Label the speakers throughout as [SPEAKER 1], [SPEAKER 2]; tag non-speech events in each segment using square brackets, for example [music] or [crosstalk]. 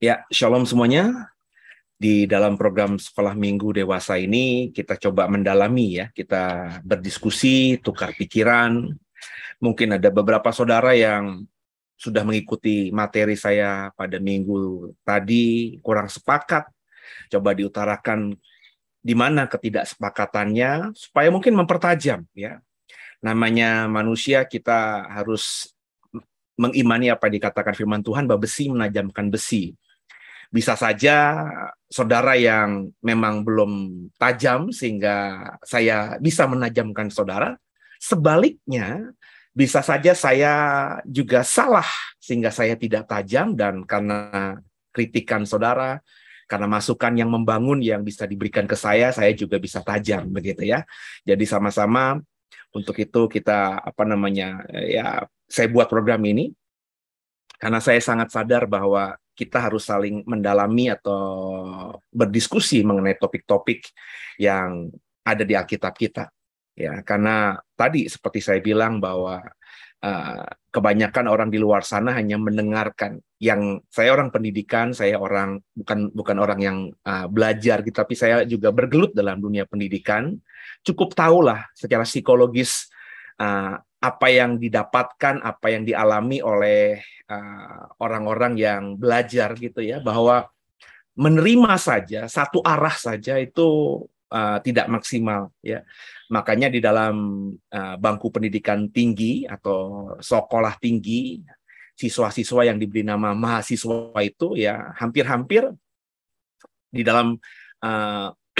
[SPEAKER 1] Ya, shalom semuanya di dalam program sekolah minggu dewasa ini kita coba mendalami ya, kita berdiskusi, tukar pikiran. Mungkin ada beberapa saudara yang sudah mengikuti materi saya pada minggu tadi kurang sepakat. Coba diutarakan di mana ketidaksepakatannya supaya mungkin mempertajam ya. Namanya manusia kita harus mengimani apa yang dikatakan firman Tuhan bahwa besi menajamkan besi bisa saja saudara yang memang belum tajam sehingga saya bisa menajamkan saudara. Sebaliknya, bisa saja saya juga salah sehingga saya tidak tajam dan karena kritikan saudara, karena masukan yang membangun yang bisa diberikan ke saya, saya juga bisa tajam begitu ya. Jadi sama-sama untuk itu kita apa namanya ya saya buat program ini karena saya sangat sadar bahwa kita harus saling mendalami atau berdiskusi mengenai topik-topik yang ada di Alkitab kita. Ya, karena tadi seperti saya bilang bahwa uh, kebanyakan orang di luar sana hanya mendengarkan. Yang saya orang pendidikan, saya orang bukan bukan orang yang uh, belajar gitu, tapi saya juga bergelut dalam dunia pendidikan. Cukup tahulah secara psikologis uh, apa yang didapatkan, apa yang dialami oleh eh, orang-orang uh, yang belajar gitu ya, bahwa menerima saja satu arah saja itu uh, tidak maksimal ya. Makanya di dalam uh, bangku pendidikan tinggi atau sekolah tinggi siswa-siswa yang diberi nama mahasiswa itu ya hampir-hampir di dalam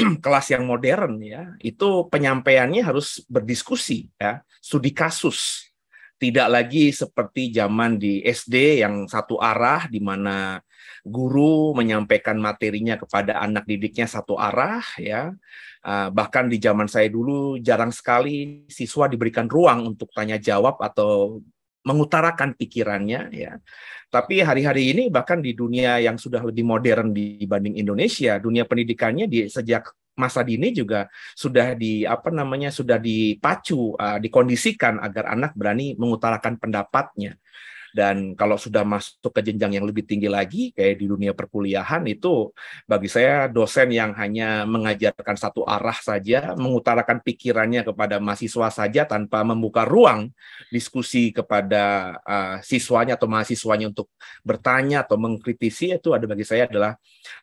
[SPEAKER 1] [clears throat] kelas yang modern ya itu penyampaiannya harus berdiskusi ya studi kasus tidak lagi seperti zaman di SD yang satu arah di mana guru menyampaikan materinya kepada anak didiknya satu arah ya ah, bahkan di zaman saya dulu jarang sekali siswa diberikan ruang untuk tanya jawab atau mengutarakan pikirannya ya. Tapi hari-hari ini bahkan di dunia yang sudah lebih modern dibanding Indonesia, dunia pendidikannya di sejak masa dini juga sudah di apa namanya sudah dipacu, uh, dikondisikan agar anak berani mengutarakan pendapatnya. Dan kalau sudah masuk ke jenjang yang lebih tinggi lagi, kayak di dunia perkuliahan itu, bagi saya dosen yang hanya mengajarkan satu arah saja, mengutarakan pikirannya kepada mahasiswa saja tanpa membuka ruang diskusi kepada uh, siswanya atau mahasiswanya untuk bertanya atau mengkritisi itu ada bagi saya adalah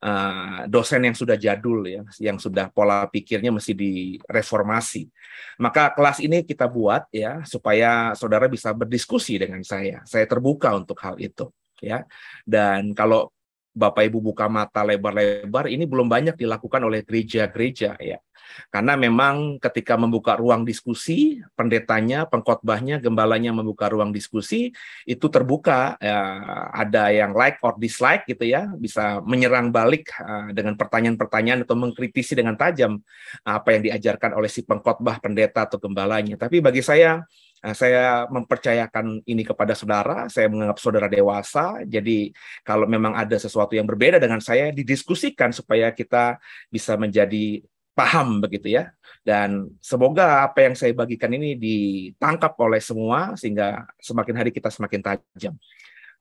[SPEAKER 1] uh, dosen yang sudah jadul ya, yang sudah pola pikirnya mesti direformasi. Maka kelas ini kita buat ya supaya saudara bisa berdiskusi dengan saya. Saya terbuka untuk hal itu ya. Dan kalau Bapak Ibu buka mata lebar-lebar ini belum banyak dilakukan oleh gereja-gereja ya. Karena memang ketika membuka ruang diskusi, pendetanya, pengkhotbahnya, gembalanya membuka ruang diskusi itu terbuka ya, ada yang like or dislike gitu ya, bisa menyerang balik uh, dengan pertanyaan-pertanyaan atau mengkritisi dengan tajam apa yang diajarkan oleh si pengkhotbah, pendeta atau gembalanya. Tapi bagi saya Nah, saya mempercayakan ini kepada saudara, saya menganggap saudara dewasa. Jadi kalau memang ada sesuatu yang berbeda dengan saya, didiskusikan supaya kita bisa menjadi paham begitu ya. Dan semoga apa yang saya bagikan ini ditangkap oleh semua sehingga semakin hari kita semakin tajam.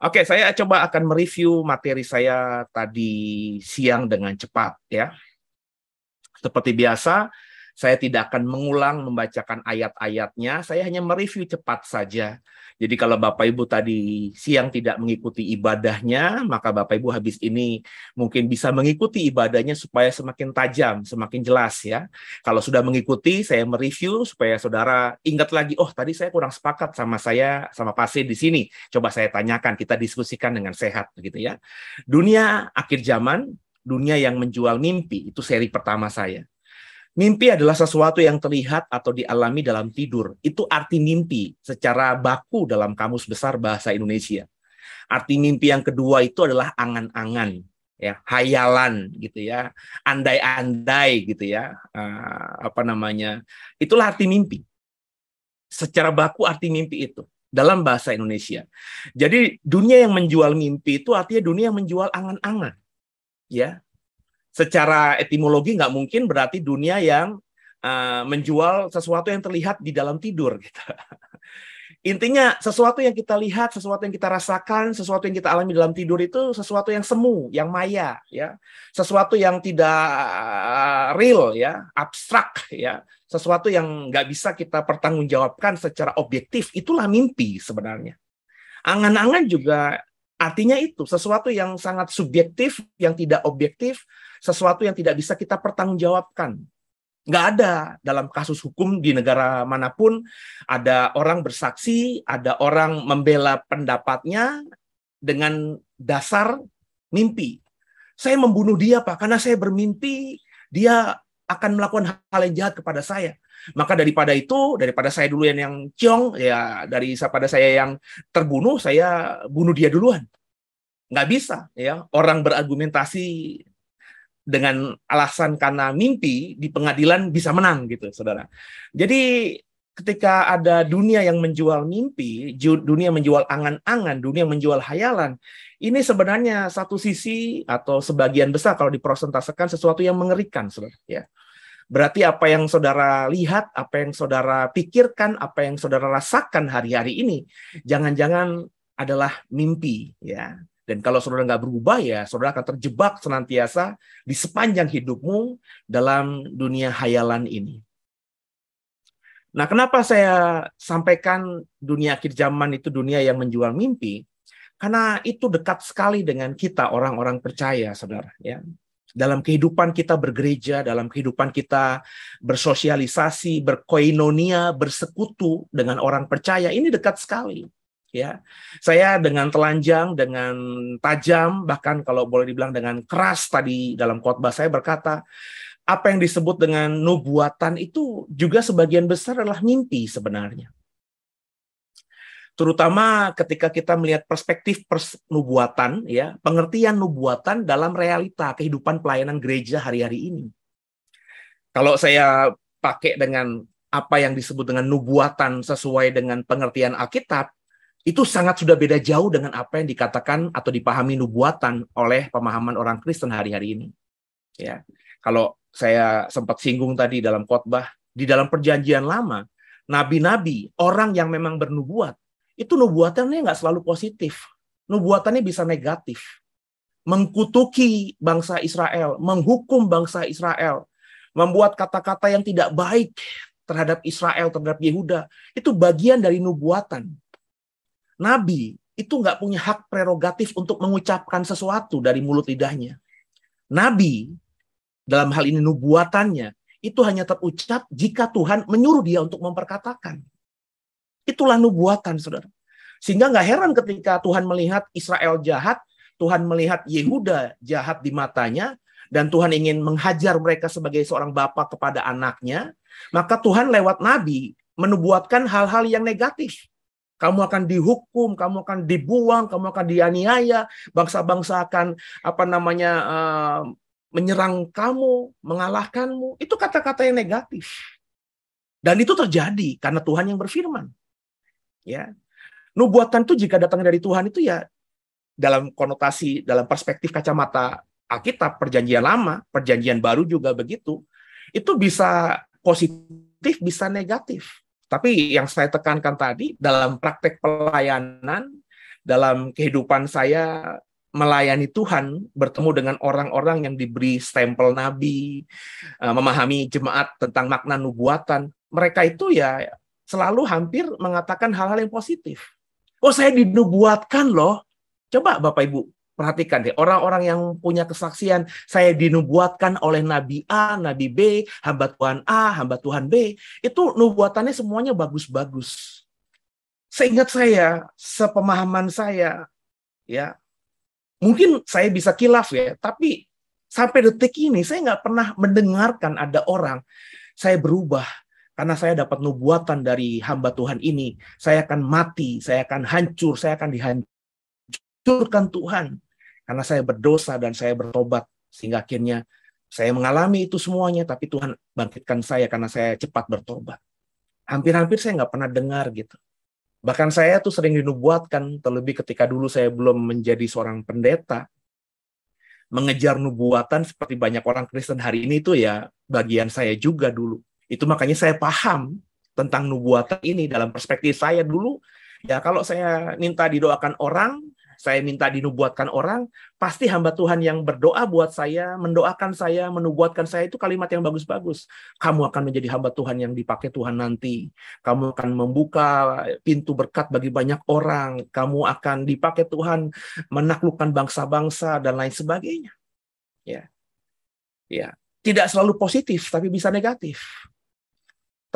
[SPEAKER 1] Oke, saya coba akan mereview materi saya tadi siang dengan cepat ya. Seperti biasa, saya tidak akan mengulang membacakan ayat-ayatnya, saya hanya mereview cepat saja. Jadi kalau Bapak Ibu tadi siang tidak mengikuti ibadahnya, maka Bapak Ibu habis ini mungkin bisa mengikuti ibadahnya supaya semakin tajam, semakin jelas ya. Kalau sudah mengikuti, saya mereview supaya saudara ingat lagi, oh tadi saya kurang sepakat sama saya sama pasien di sini. Coba saya tanyakan, kita diskusikan dengan sehat begitu ya. Dunia akhir zaman dunia yang menjual mimpi itu seri pertama saya. Mimpi adalah sesuatu yang terlihat atau dialami dalam tidur. Itu arti mimpi secara baku dalam Kamus Besar Bahasa Indonesia. Arti mimpi yang kedua itu adalah angan-angan, ya, hayalan gitu ya, andai-andai gitu ya, eh, apa namanya? Itulah arti mimpi. Secara baku arti mimpi itu dalam bahasa Indonesia. Jadi dunia yang menjual mimpi itu artinya dunia yang menjual angan-angan. Ya, secara etimologi nggak mungkin berarti dunia yang uh, menjual sesuatu yang terlihat di dalam tidur gitu. [laughs] Intinya sesuatu yang kita lihat, sesuatu yang kita rasakan, sesuatu yang kita alami dalam tidur itu sesuatu yang semu, yang maya ya. Sesuatu yang tidak eh, real ya, abstrak ya. Sesuatu yang nggak bisa kita pertanggungjawabkan secara objektif, itulah mimpi sebenarnya. Angan-angan juga Artinya itu sesuatu yang sangat subjektif, yang tidak objektif, sesuatu yang tidak bisa kita pertanggungjawabkan. Nggak ada dalam kasus hukum di negara manapun ada orang bersaksi, ada orang membela pendapatnya dengan dasar mimpi. Saya membunuh dia, Pak, karena saya bermimpi dia akan melakukan hal yang jahat kepada saya. Maka daripada itu, daripada saya dulu yang, yang ciong, ya dari pada saya yang terbunuh, saya bunuh dia duluan. Nggak bisa, ya. Orang berargumentasi dengan alasan karena mimpi di pengadilan bisa menang gitu, saudara. Jadi ketika ada dunia yang menjual mimpi, dunia menjual angan-angan, dunia menjual hayalan, ini sebenarnya satu sisi atau sebagian besar kalau diprosentasekan sesuatu yang mengerikan, saudara. Ya. Berarti apa yang saudara lihat, apa yang saudara pikirkan, apa yang saudara rasakan hari-hari ini, jangan-jangan adalah mimpi, ya. Dan kalau saudara nggak berubah ya, saudara akan terjebak senantiasa di sepanjang hidupmu dalam dunia hayalan ini. Nah, kenapa saya sampaikan dunia akhir zaman itu dunia yang menjual mimpi? Karena itu dekat sekali dengan kita orang-orang percaya, saudara. Ya, dalam kehidupan kita bergereja, dalam kehidupan kita bersosialisasi, berkoinonia, bersekutu dengan orang percaya ini dekat sekali. Ya, saya dengan telanjang, dengan tajam, bahkan kalau boleh dibilang dengan keras tadi dalam khotbah saya berkata, apa yang disebut dengan nubuatan itu juga sebagian besar adalah mimpi sebenarnya terutama ketika kita melihat perspektif pers nubuatan ya pengertian nubuatan dalam realita kehidupan pelayanan gereja hari-hari ini kalau saya pakai dengan apa yang disebut dengan nubuatan sesuai dengan pengertian Alkitab itu sangat sudah beda jauh dengan apa yang dikatakan atau dipahami nubuatan oleh pemahaman orang Kristen hari-hari ini ya kalau saya sempat singgung tadi dalam khotbah di dalam perjanjian lama nabi-nabi orang yang memang bernubuat itu nubuatannya nggak selalu positif. Nubuatannya bisa negatif. Mengkutuki bangsa Israel, menghukum bangsa Israel, membuat kata-kata yang tidak baik terhadap Israel, terhadap Yehuda, itu bagian dari nubuatan. Nabi itu nggak punya hak prerogatif untuk mengucapkan sesuatu dari mulut lidahnya. Nabi, dalam hal ini nubuatannya, itu hanya terucap jika Tuhan menyuruh dia untuk memperkatakan. Itulah nubuatan, saudara. Sehingga nggak heran ketika Tuhan melihat Israel jahat, Tuhan melihat Yehuda jahat di matanya, dan Tuhan ingin menghajar mereka sebagai seorang bapa kepada anaknya, maka Tuhan lewat Nabi menubuatkan hal-hal yang negatif. Kamu akan dihukum, kamu akan dibuang, kamu akan dianiaya, bangsa-bangsa akan apa namanya uh, menyerang kamu, mengalahkanmu. Itu kata-kata yang negatif. Dan itu terjadi karena Tuhan yang berfirman ya nubuatan itu jika datang dari Tuhan itu ya dalam konotasi dalam perspektif kacamata Alkitab perjanjian lama perjanjian baru juga begitu itu bisa positif bisa negatif tapi yang saya tekankan tadi dalam praktek pelayanan dalam kehidupan saya melayani Tuhan, bertemu dengan orang-orang yang diberi stempel nabi, eh, memahami jemaat tentang makna nubuatan. Mereka itu ya selalu hampir mengatakan hal-hal yang positif. Oh, saya dinubuatkan loh. Coba Bapak Ibu perhatikan deh, orang-orang yang punya kesaksian, saya dinubuatkan oleh Nabi A, Nabi B, hamba Tuhan A, hamba Tuhan B, itu nubuatannya semuanya bagus-bagus. Seingat saya, sepemahaman saya, ya mungkin saya bisa kilaf ya, tapi sampai detik ini saya nggak pernah mendengarkan ada orang saya berubah, karena saya dapat nubuatan dari hamba Tuhan ini, saya akan mati, saya akan hancur, saya akan dihancurkan Tuhan. Karena saya berdosa dan saya bertobat. Sehingga akhirnya saya mengalami itu semuanya, tapi Tuhan bangkitkan saya karena saya cepat bertobat. Hampir-hampir saya nggak pernah dengar gitu. Bahkan saya tuh sering dinubuatkan, terlebih ketika dulu saya belum menjadi seorang pendeta, mengejar nubuatan seperti banyak orang Kristen hari ini itu ya bagian saya juga dulu itu makanya saya paham tentang nubuatan ini dalam perspektif saya dulu. Ya kalau saya minta didoakan orang, saya minta dinubuatkan orang, pasti hamba Tuhan yang berdoa buat saya, mendoakan saya, menubuatkan saya itu kalimat yang bagus-bagus. Kamu akan menjadi hamba Tuhan yang dipakai Tuhan nanti. Kamu akan membuka pintu berkat bagi banyak orang. Kamu akan dipakai Tuhan menaklukkan bangsa-bangsa dan lain sebagainya. Ya. Ya, tidak selalu positif tapi bisa negatif.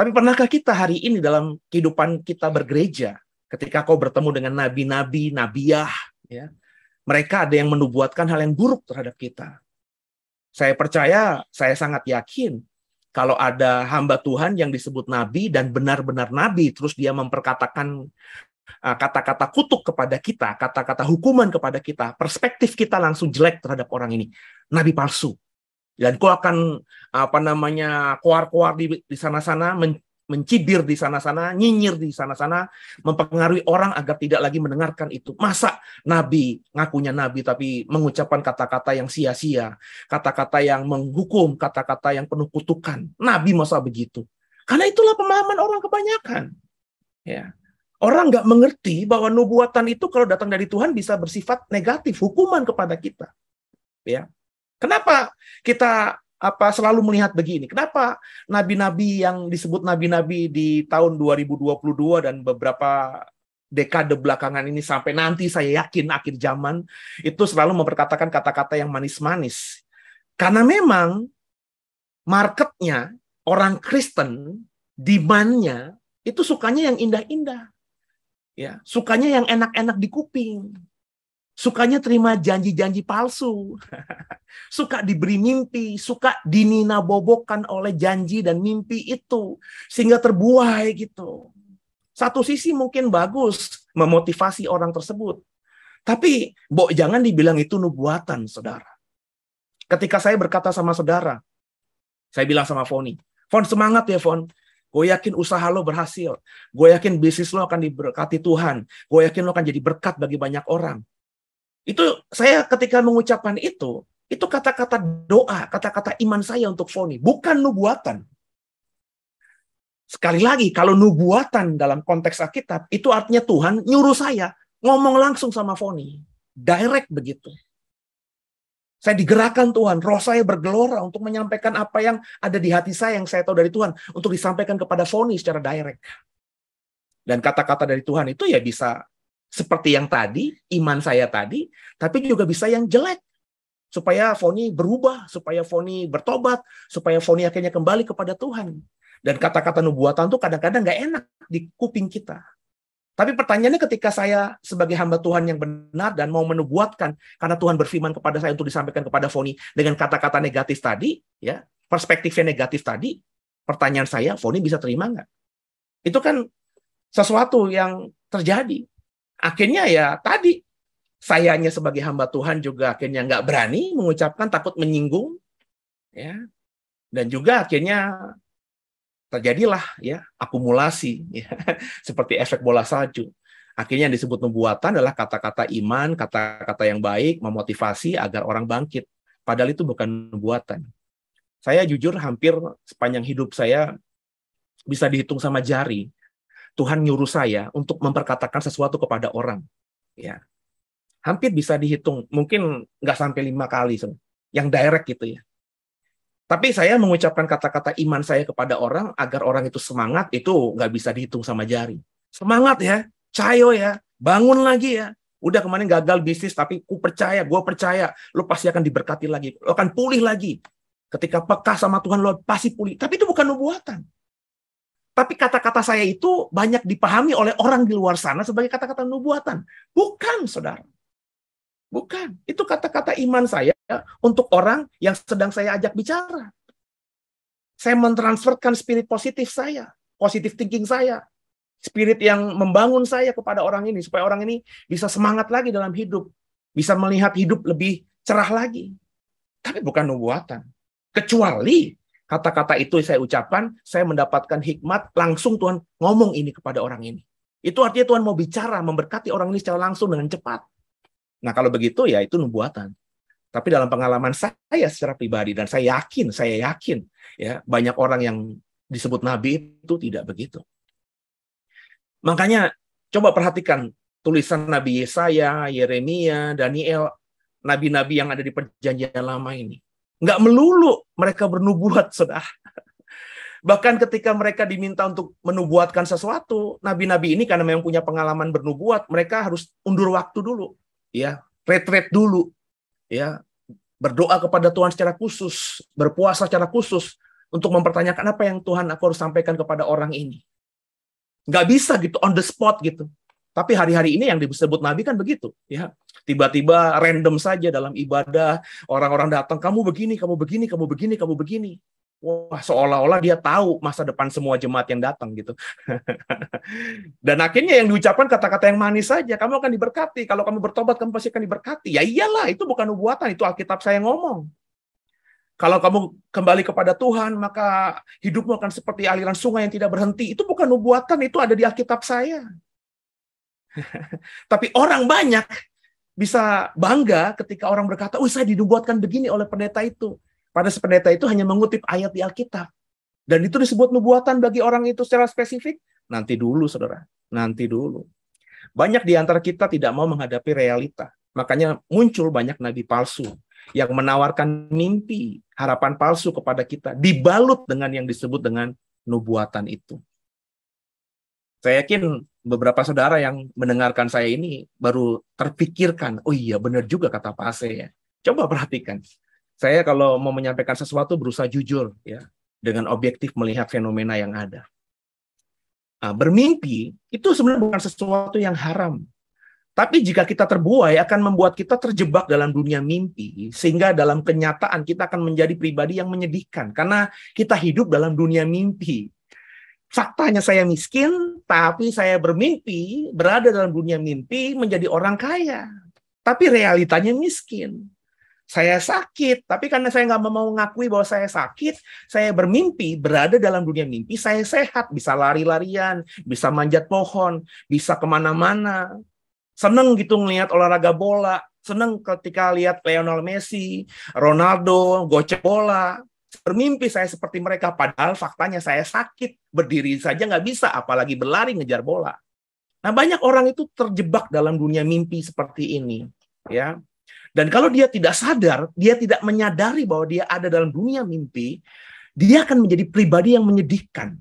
[SPEAKER 1] Tapi pernahkah kita hari ini dalam kehidupan kita bergereja, ketika kau bertemu dengan nabi-nabi, nabiah, ya, mereka ada yang menubuatkan hal yang buruk terhadap kita. Saya percaya, saya sangat yakin kalau ada hamba Tuhan yang disebut nabi dan benar-benar nabi, terus dia memperkatakan uh, kata-kata kutuk kepada kita, kata-kata hukuman kepada kita, perspektif kita langsung jelek terhadap orang ini. Nabi palsu, dan kau akan apa namanya koar-koar di di sana-sana men, mencibir di sana-sana nyinyir di sana-sana mempengaruhi orang agar tidak lagi mendengarkan itu masa nabi ngakunya nabi tapi mengucapkan kata-kata yang sia-sia kata-kata yang menghukum kata-kata yang penuh kutukan nabi masa begitu karena itulah pemahaman orang kebanyakan ya orang nggak mengerti bahwa nubuatan itu kalau datang dari Tuhan bisa bersifat negatif hukuman kepada kita
[SPEAKER 2] ya Kenapa
[SPEAKER 1] kita apa selalu melihat begini. Kenapa nabi-nabi yang disebut nabi-nabi di tahun 2022 dan beberapa dekade belakangan ini sampai nanti saya yakin akhir zaman itu selalu memperkatakan kata-kata yang manis-manis. Karena memang marketnya orang Kristen demandnya itu sukanya yang indah-indah. Ya, sukanya yang enak-enak di kuping sukanya terima janji-janji palsu, [laughs] suka diberi mimpi, suka dinina bobokan oleh janji dan mimpi itu, sehingga terbuai gitu. Satu sisi mungkin bagus memotivasi orang tersebut, tapi Bo, jangan dibilang itu nubuatan, saudara. Ketika saya berkata sama saudara, saya bilang sama Foni, Fon semangat ya Fon, Gue yakin usaha lo berhasil. Gue yakin bisnis lo akan diberkati Tuhan. Gue yakin lo akan jadi berkat bagi banyak orang. Itu saya ketika mengucapkan itu, itu kata-kata doa, kata-kata iman saya untuk Foni, bukan nubuatan. Sekali lagi, kalau nubuatan dalam konteks Alkitab, itu artinya Tuhan nyuruh saya ngomong langsung sama Foni. Direct begitu. Saya digerakkan Tuhan, roh saya bergelora untuk menyampaikan apa yang ada di hati saya yang saya tahu dari Tuhan untuk disampaikan kepada Foni secara direct. Dan kata-kata dari Tuhan itu ya bisa seperti yang tadi, iman saya tadi, tapi juga bisa yang jelek. Supaya Foni berubah, supaya Foni bertobat, supaya Foni akhirnya kembali kepada Tuhan. Dan kata-kata nubuatan itu kadang-kadang nggak enak di kuping kita. Tapi pertanyaannya ketika saya sebagai hamba Tuhan yang benar dan mau menubuatkan karena Tuhan berfirman kepada saya untuk disampaikan kepada Foni dengan kata-kata negatif tadi, ya perspektifnya negatif tadi, pertanyaan saya Foni bisa terima nggak? Itu kan sesuatu yang terjadi akhirnya ya tadi sayanya sebagai hamba Tuhan juga akhirnya nggak berani mengucapkan takut menyinggung ya dan juga akhirnya terjadilah ya akumulasi ya, [laughs] seperti efek bola salju akhirnya yang disebut nubuatan adalah kata-kata iman kata-kata yang baik memotivasi agar orang bangkit padahal itu bukan nubuatan saya jujur hampir sepanjang hidup saya bisa dihitung sama jari Tuhan nyuruh saya untuk memperkatakan sesuatu kepada orang. Ya, hampir bisa dihitung, mungkin nggak sampai lima kali, yang direct gitu ya. Tapi saya mengucapkan kata-kata iman saya kepada orang agar orang itu semangat itu nggak bisa dihitung sama jari. Semangat ya, cayo ya, bangun lagi ya. Udah kemarin gagal bisnis tapi ku percaya, gue percaya, lo pasti akan diberkati lagi, lo akan pulih lagi. Ketika peka sama Tuhan lo pasti pulih. Tapi itu bukan nubuatan. Tapi kata-kata saya itu banyak dipahami oleh orang di luar sana sebagai kata-kata nubuatan. Bukan, saudara. Bukan. Itu kata-kata iman saya untuk orang yang sedang saya ajak bicara. Saya mentransferkan spirit positif saya, positive thinking saya, spirit yang membangun saya kepada orang ini supaya orang ini bisa semangat lagi dalam hidup, bisa melihat hidup lebih cerah lagi. Tapi bukan nubuatan. Kecuali kata-kata itu saya ucapkan, saya mendapatkan hikmat, langsung Tuhan ngomong ini kepada orang ini. Itu artinya Tuhan mau bicara, memberkati orang ini secara langsung dengan cepat. Nah kalau begitu ya itu nubuatan. Tapi dalam pengalaman saya secara pribadi dan saya yakin, saya yakin ya banyak orang yang disebut nabi itu tidak begitu. Makanya coba perhatikan tulisan Nabi Yesaya, Yeremia, Daniel, nabi-nabi yang ada di perjanjian lama ini. Nggak melulu mereka bernubuat, sudah [laughs] Bahkan ketika mereka diminta untuk menubuatkan sesuatu, nabi-nabi ini karena memang punya pengalaman bernubuat, mereka harus undur waktu dulu, ya, retret dulu, ya, berdoa kepada Tuhan secara khusus, berpuasa secara khusus untuk mempertanyakan apa yang Tuhan aku harus sampaikan kepada orang ini. Nggak bisa gitu on the spot gitu. Tapi hari-hari ini yang disebut nabi kan begitu, ya. Tiba-tiba random saja dalam ibadah, orang-orang datang, kamu begini, kamu begini, kamu begini, kamu begini. Wah, seolah-olah dia tahu masa depan semua jemaat yang datang gitu. [laughs] Dan akhirnya yang diucapkan kata-kata yang manis saja. Kamu akan diberkati. Kalau kamu bertobat, kamu pasti akan diberkati. Ya iyalah, itu bukan nubuatan, itu Alkitab saya ngomong. Kalau kamu kembali kepada Tuhan, maka hidupmu akan seperti aliran sungai yang tidak berhenti. Itu bukan nubuatan, itu ada di Alkitab saya. [laughs] Tapi orang banyak bisa bangga ketika orang berkata, "Oh, saya dinubuatkan begini oleh pendeta itu." Pada pendeta itu hanya mengutip ayat di Alkitab. Dan itu disebut nubuatan bagi orang itu secara spesifik. Nanti dulu, saudara. Nanti dulu. Banyak di antara kita tidak mau menghadapi realita. Makanya muncul banyak nabi palsu yang menawarkan mimpi, harapan palsu kepada kita, dibalut dengan yang disebut dengan nubuatan itu. Saya yakin beberapa saudara yang mendengarkan saya ini baru terpikirkan, oh iya benar juga kata Pak Ase ya. Coba perhatikan. Saya kalau mau menyampaikan sesuatu berusaha jujur ya, dengan objektif melihat fenomena yang ada. Nah, bermimpi itu sebenarnya bukan sesuatu yang haram. Tapi jika kita terbuai akan membuat kita terjebak dalam dunia mimpi sehingga dalam kenyataan kita akan menjadi pribadi yang menyedihkan karena kita hidup dalam dunia mimpi faktanya saya miskin, tapi saya bermimpi berada dalam dunia mimpi menjadi orang kaya. Tapi realitanya miskin. Saya sakit, tapi karena saya nggak mau mengakui bahwa saya sakit, saya bermimpi berada dalam dunia mimpi. Saya sehat, bisa lari-larian, bisa manjat pohon, bisa kemana-mana. Seneng gitu ngelihat olahraga bola, seneng ketika lihat Lionel Messi, Ronaldo, gocek bola bermimpi saya seperti mereka, padahal faktanya saya sakit, berdiri saja nggak bisa, apalagi berlari ngejar bola. Nah, banyak orang itu terjebak dalam dunia mimpi seperti ini, ya. Dan kalau dia tidak sadar, dia tidak menyadari bahwa dia ada dalam dunia mimpi, dia akan menjadi pribadi yang menyedihkan.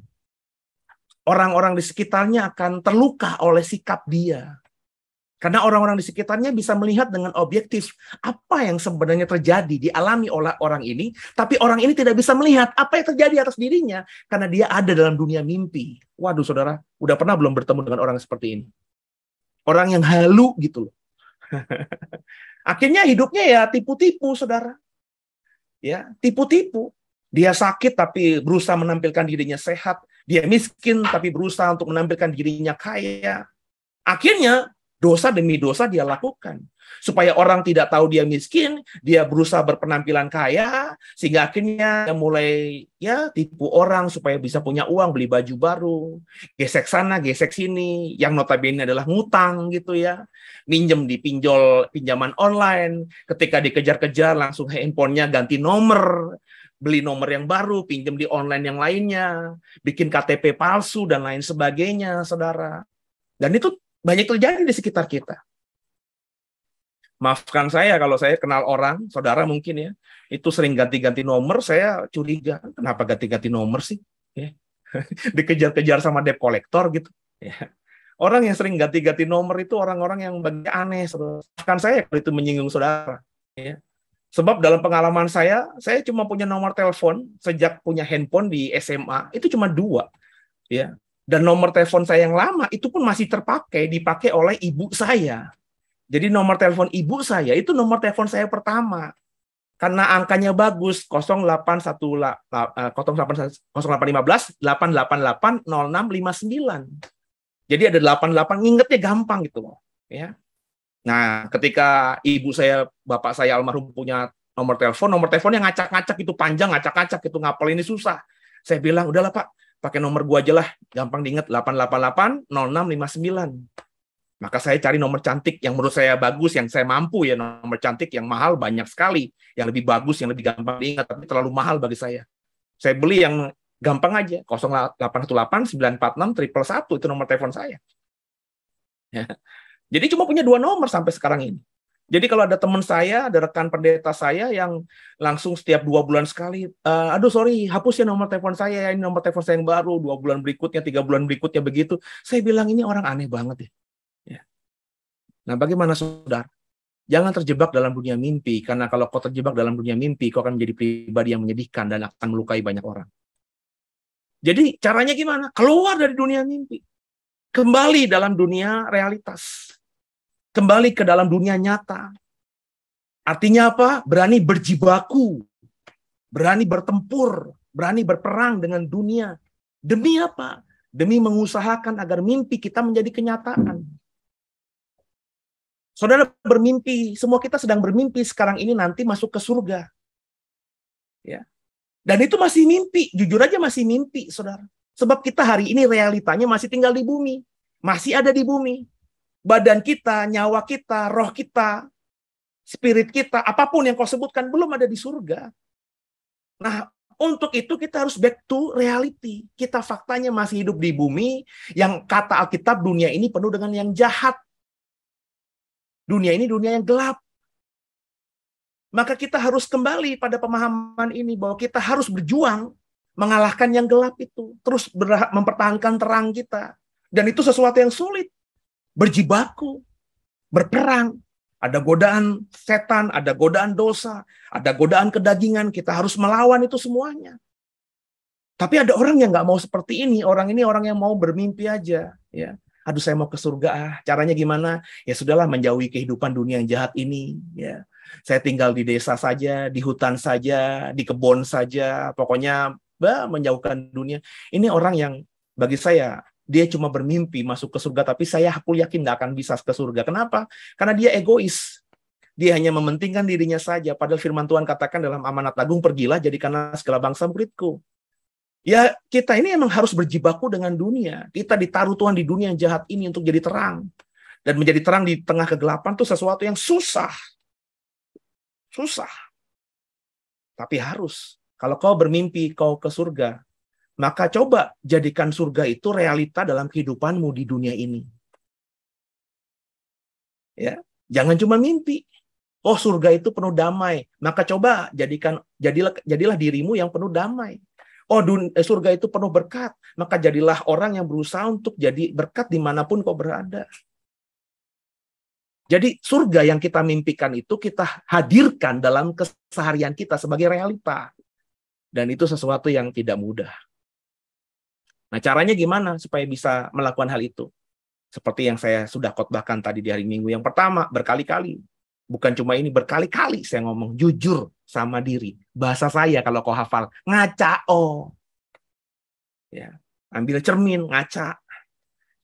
[SPEAKER 1] Orang-orang di sekitarnya akan terluka oleh sikap dia. Karena orang-orang di sekitarnya bisa melihat dengan objektif apa yang sebenarnya terjadi dialami oleh orang ini, tapi orang ini tidak bisa melihat apa yang terjadi atas dirinya karena dia ada dalam dunia mimpi. Waduh, saudara, udah pernah belum bertemu dengan orang seperti ini? Orang yang halu gitu loh. [laughs] Akhirnya hidupnya ya tipu-tipu, saudara. Ya, tipu-tipu. Dia sakit tapi berusaha menampilkan dirinya sehat. Dia miskin tapi berusaha untuk menampilkan dirinya kaya. Akhirnya Dosa demi dosa dia lakukan. Supaya orang tidak tahu dia miskin, dia berusaha berpenampilan kaya, sehingga akhirnya dia mulai ya tipu orang supaya bisa punya uang, beli baju baru, gesek sana, gesek sini, yang notabene adalah ngutang gitu ya, minjem di pinjol pinjaman online, ketika dikejar-kejar langsung handphonenya ganti nomor, beli nomor yang baru, pinjem di online yang lainnya, bikin KTP palsu dan lain sebagainya, saudara. Dan itu banyak terjadi di sekitar kita. Maafkan saya kalau saya kenal orang, saudara mungkin ya, itu sering ganti-ganti nomor, saya curiga, kenapa ganti-ganti nomor sih? Ya. [laughs] Dikejar-kejar sama debt collector gitu. Ya. Orang yang sering ganti-ganti nomor itu orang-orang yang bagi aneh. Maafkan saya kalau itu menyinggung saudara. Ya. Sebab dalam pengalaman saya, saya cuma punya nomor telepon sejak punya handphone di SMA, itu cuma dua. Ya, dan nomor telepon saya yang lama itu pun masih terpakai, dipakai oleh ibu saya. Jadi nomor telepon ibu saya itu nomor telepon saya pertama. Karena angkanya bagus 0818 0815 0659. Jadi ada 88 ngingetnya gampang gitu loh, ya. Nah, ketika ibu saya, bapak saya almarhum punya nomor telepon, nomor teleponnya ngacak-ngacak itu panjang, ngacak-ngacak itu ngapel ini susah. Saya bilang, udahlah Pak, pakai nomor gua aja lah, gampang diingat 888 0659. Maka saya cari nomor cantik yang menurut saya bagus, yang saya mampu ya nomor cantik yang mahal banyak sekali, yang lebih bagus, yang lebih gampang diingat tapi terlalu mahal bagi saya. Saya beli yang gampang aja 0818 946 triple satu itu nomor telepon saya. [laughs] Jadi cuma punya dua nomor sampai sekarang ini. Jadi kalau ada teman saya, ada rekan pendeta saya yang langsung setiap dua bulan sekali, e, aduh sorry, hapus ya nomor telepon saya, ya, ini nomor telepon saya yang baru, dua bulan berikutnya, tiga bulan berikutnya begitu. Saya bilang ini orang aneh banget ya. ya. Nah bagaimana saudara? Jangan terjebak dalam dunia mimpi, karena kalau kau terjebak dalam dunia mimpi, kau akan menjadi pribadi yang menyedihkan dan akan melukai banyak orang. Jadi caranya gimana? Keluar dari dunia mimpi. Kembali dalam dunia realitas kembali ke dalam dunia nyata. Artinya apa? Berani berjibaku, berani bertempur, berani berperang dengan dunia. Demi apa? Demi mengusahakan agar mimpi kita menjadi kenyataan. Saudara bermimpi, semua kita sedang bermimpi sekarang ini nanti masuk ke surga. Ya. Dan itu masih mimpi, jujur aja masih mimpi, Saudara. Sebab kita hari ini realitanya masih tinggal di bumi, masih ada di bumi badan kita, nyawa kita, roh kita, spirit kita, apapun yang kau sebutkan belum ada di surga. Nah, untuk itu kita harus back to reality. Kita faktanya masih hidup di bumi yang kata Alkitab dunia ini penuh dengan yang jahat. Dunia ini dunia yang gelap. Maka kita harus kembali pada pemahaman ini bahwa kita harus berjuang mengalahkan yang gelap itu, terus mempertahankan terang kita. Dan itu sesuatu yang sulit berjibaku, berperang. Ada godaan setan, ada godaan dosa, ada godaan kedagingan. Kita harus melawan itu semuanya. Tapi ada orang yang nggak mau seperti ini. Orang ini orang yang mau bermimpi aja. Ya, aduh saya mau ke surga ah. Caranya gimana? Ya sudahlah menjauhi kehidupan dunia yang jahat ini. Ya, saya tinggal di desa saja, di hutan saja, di kebun saja. Pokoknya bah, menjauhkan dunia. Ini orang yang bagi saya dia cuma bermimpi masuk ke surga, tapi saya aku yakin tidak akan bisa ke surga. Kenapa? Karena dia egois. Dia hanya mementingkan dirinya saja. Padahal firman Tuhan katakan dalam amanat agung, pergilah jadikanlah segala bangsa muridku. Ya kita ini emang harus berjibaku dengan dunia. Kita ditaruh Tuhan di dunia yang jahat ini untuk jadi terang. Dan menjadi terang di tengah kegelapan itu sesuatu yang susah. Susah. Tapi harus. Kalau kau bermimpi kau ke surga, maka coba jadikan surga itu realita dalam kehidupanmu di dunia ini. Ya, jangan cuma mimpi. Oh, surga itu penuh damai. Maka coba jadikan jadilah jadilah dirimu yang penuh damai. Oh, dun, eh, surga itu penuh berkat. Maka jadilah orang yang berusaha untuk jadi berkat dimanapun kau berada. Jadi surga yang kita mimpikan itu kita hadirkan dalam keseharian kita sebagai realita. Dan itu sesuatu yang tidak mudah. Nah, caranya gimana supaya bisa melakukan hal itu? Seperti yang saya sudah khotbahkan tadi di hari Minggu yang pertama, berkali-kali. Bukan cuma ini, berkali-kali saya ngomong jujur sama diri. Bahasa saya kalau kau hafal, ngaca oh. Ya, ambil cermin, ngaca.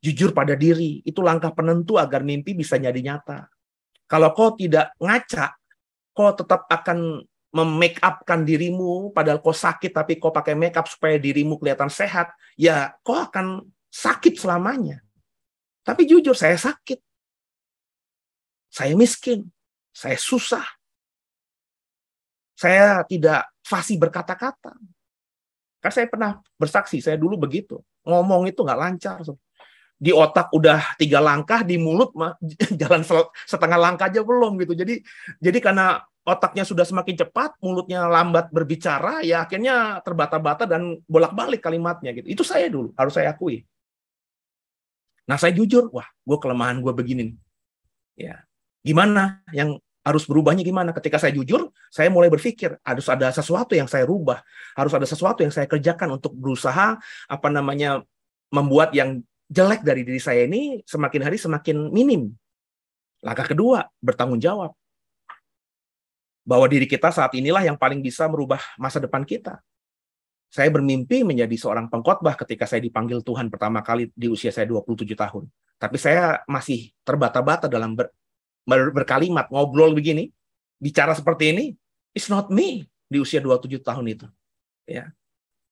[SPEAKER 1] Jujur pada diri, itu langkah penentu agar mimpi bisa jadi nyata. Kalau kau tidak ngaca, kau tetap akan memake upkan dirimu padahal kau sakit tapi kau pakai make up supaya dirimu kelihatan sehat, ya kau akan sakit selamanya. Tapi jujur saya sakit. Saya miskin, saya susah. Saya tidak fasih berkata-kata. Karena saya pernah bersaksi, saya dulu begitu. Ngomong itu nggak lancar. So di otak udah tiga langkah di mulut mah [laughs] jalan setengah langkah aja belum gitu jadi jadi karena otaknya sudah semakin cepat mulutnya lambat berbicara ya akhirnya terbata-bata dan bolak-balik kalimatnya gitu itu saya dulu harus saya akui nah saya jujur wah gue kelemahan gue begini ya gimana yang harus berubahnya gimana ketika saya jujur saya mulai berpikir harus ada sesuatu yang saya rubah harus ada sesuatu yang saya kerjakan untuk berusaha apa namanya membuat yang jelek dari diri saya ini semakin hari semakin minim. Langkah kedua, bertanggung jawab. Bahwa diri kita saat inilah yang paling bisa merubah masa depan kita. Saya bermimpi menjadi seorang pengkhotbah ketika saya dipanggil Tuhan pertama kali di usia saya 27 tahun. Tapi saya masih terbata-bata dalam ber, ber, berkalimat, ngobrol begini, bicara seperti ini, it's not me di usia 27 tahun itu. Ya.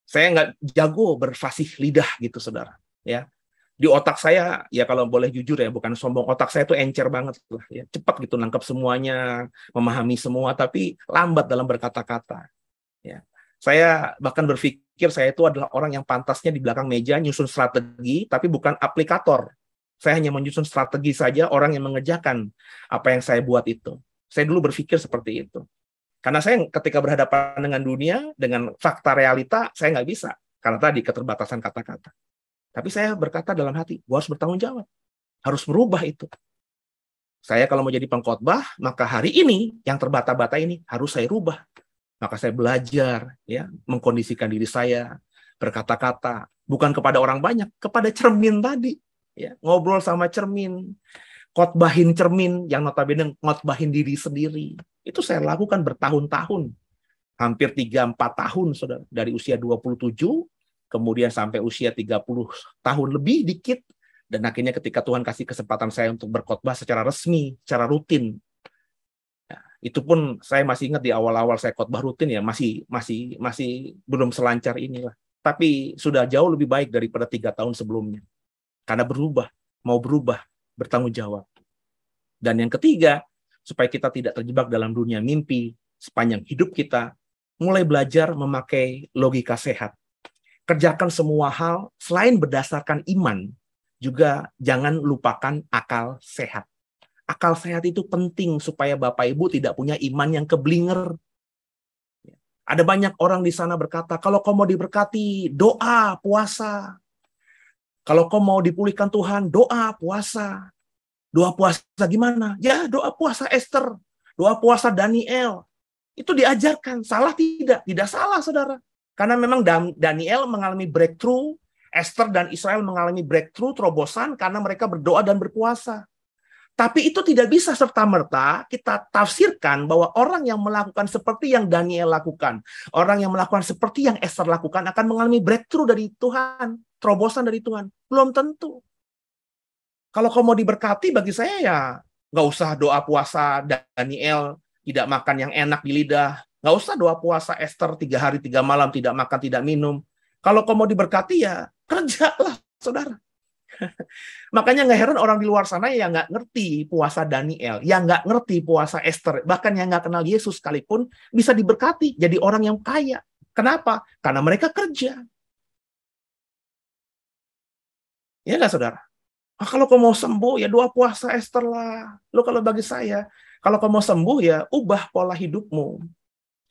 [SPEAKER 1] Saya nggak jago berfasih lidah gitu, saudara. Ya di otak saya ya kalau boleh jujur ya bukan sombong otak saya itu encer banget lah ya cepat gitu nangkap semuanya memahami semua tapi lambat dalam berkata-kata ya saya bahkan berpikir saya itu adalah orang yang pantasnya di belakang meja nyusun strategi tapi bukan aplikator saya hanya menyusun strategi saja orang yang mengerjakan apa yang saya buat itu saya dulu berpikir seperti itu karena saya ketika berhadapan dengan dunia dengan fakta realita saya nggak bisa karena tadi keterbatasan kata-kata tapi saya berkata dalam hati, gue harus bertanggung jawab. Harus merubah itu. Saya kalau mau jadi pengkhotbah, maka hari ini yang terbata-bata ini harus saya rubah. Maka saya belajar ya, mengkondisikan diri saya berkata-kata bukan kepada orang banyak, kepada cermin tadi. Ya, ngobrol sama cermin, khotbahin cermin yang notabene khotbahin diri sendiri. Itu saya lakukan bertahun-tahun. Hampir 3 4 tahun Saudara, dari usia 27 kemudian sampai usia 30 tahun lebih dikit dan akhirnya ketika Tuhan kasih kesempatan saya untuk berkhotbah secara resmi, secara rutin. Ya, itu pun saya masih ingat di awal-awal saya khotbah rutin ya masih masih masih belum selancar inilah. Tapi sudah jauh lebih baik daripada tiga tahun sebelumnya. Karena berubah, mau berubah, bertanggung jawab. Dan yang ketiga, supaya kita tidak terjebak dalam dunia mimpi sepanjang hidup kita, mulai belajar memakai logika sehat kerjakan semua hal selain berdasarkan iman, juga jangan lupakan akal sehat. Akal sehat itu penting supaya Bapak Ibu tidak punya iman yang keblinger. Ada banyak orang di sana berkata, kalau kau mau diberkati, doa, puasa. Kalau kau mau dipulihkan Tuhan, doa, puasa. Doa puasa gimana? Ya, doa puasa Esther. Doa puasa Daniel. Itu diajarkan. Salah tidak? Tidak salah, saudara karena memang Daniel mengalami breakthrough, Esther dan Israel mengalami breakthrough, terobosan karena mereka berdoa dan berpuasa. Tapi itu tidak bisa serta-merta kita tafsirkan bahwa orang yang melakukan seperti yang Daniel lakukan, orang yang melakukan seperti yang Esther lakukan akan mengalami breakthrough dari Tuhan, terobosan dari Tuhan. Belum tentu. Kalau kau mau diberkati bagi saya ya nggak usah doa puasa Daniel, tidak makan yang enak di lidah, Nggak usah doa puasa Esther tiga hari, tiga malam, tidak makan, tidak minum. Kalau kau mau diberkati ya kerjalah, saudara. [laughs] Makanya nggak heran orang di luar sana yang nggak ngerti puasa Daniel, yang nggak ngerti puasa Esther, bahkan yang nggak kenal Yesus sekalipun bisa diberkati jadi orang yang kaya. Kenapa? Karena mereka kerja. Ya nggak saudara? Ah, kalau kau mau sembuh ya doa puasa Esther lah. Lo kalau bagi saya, kalau kau mau sembuh ya ubah pola hidupmu.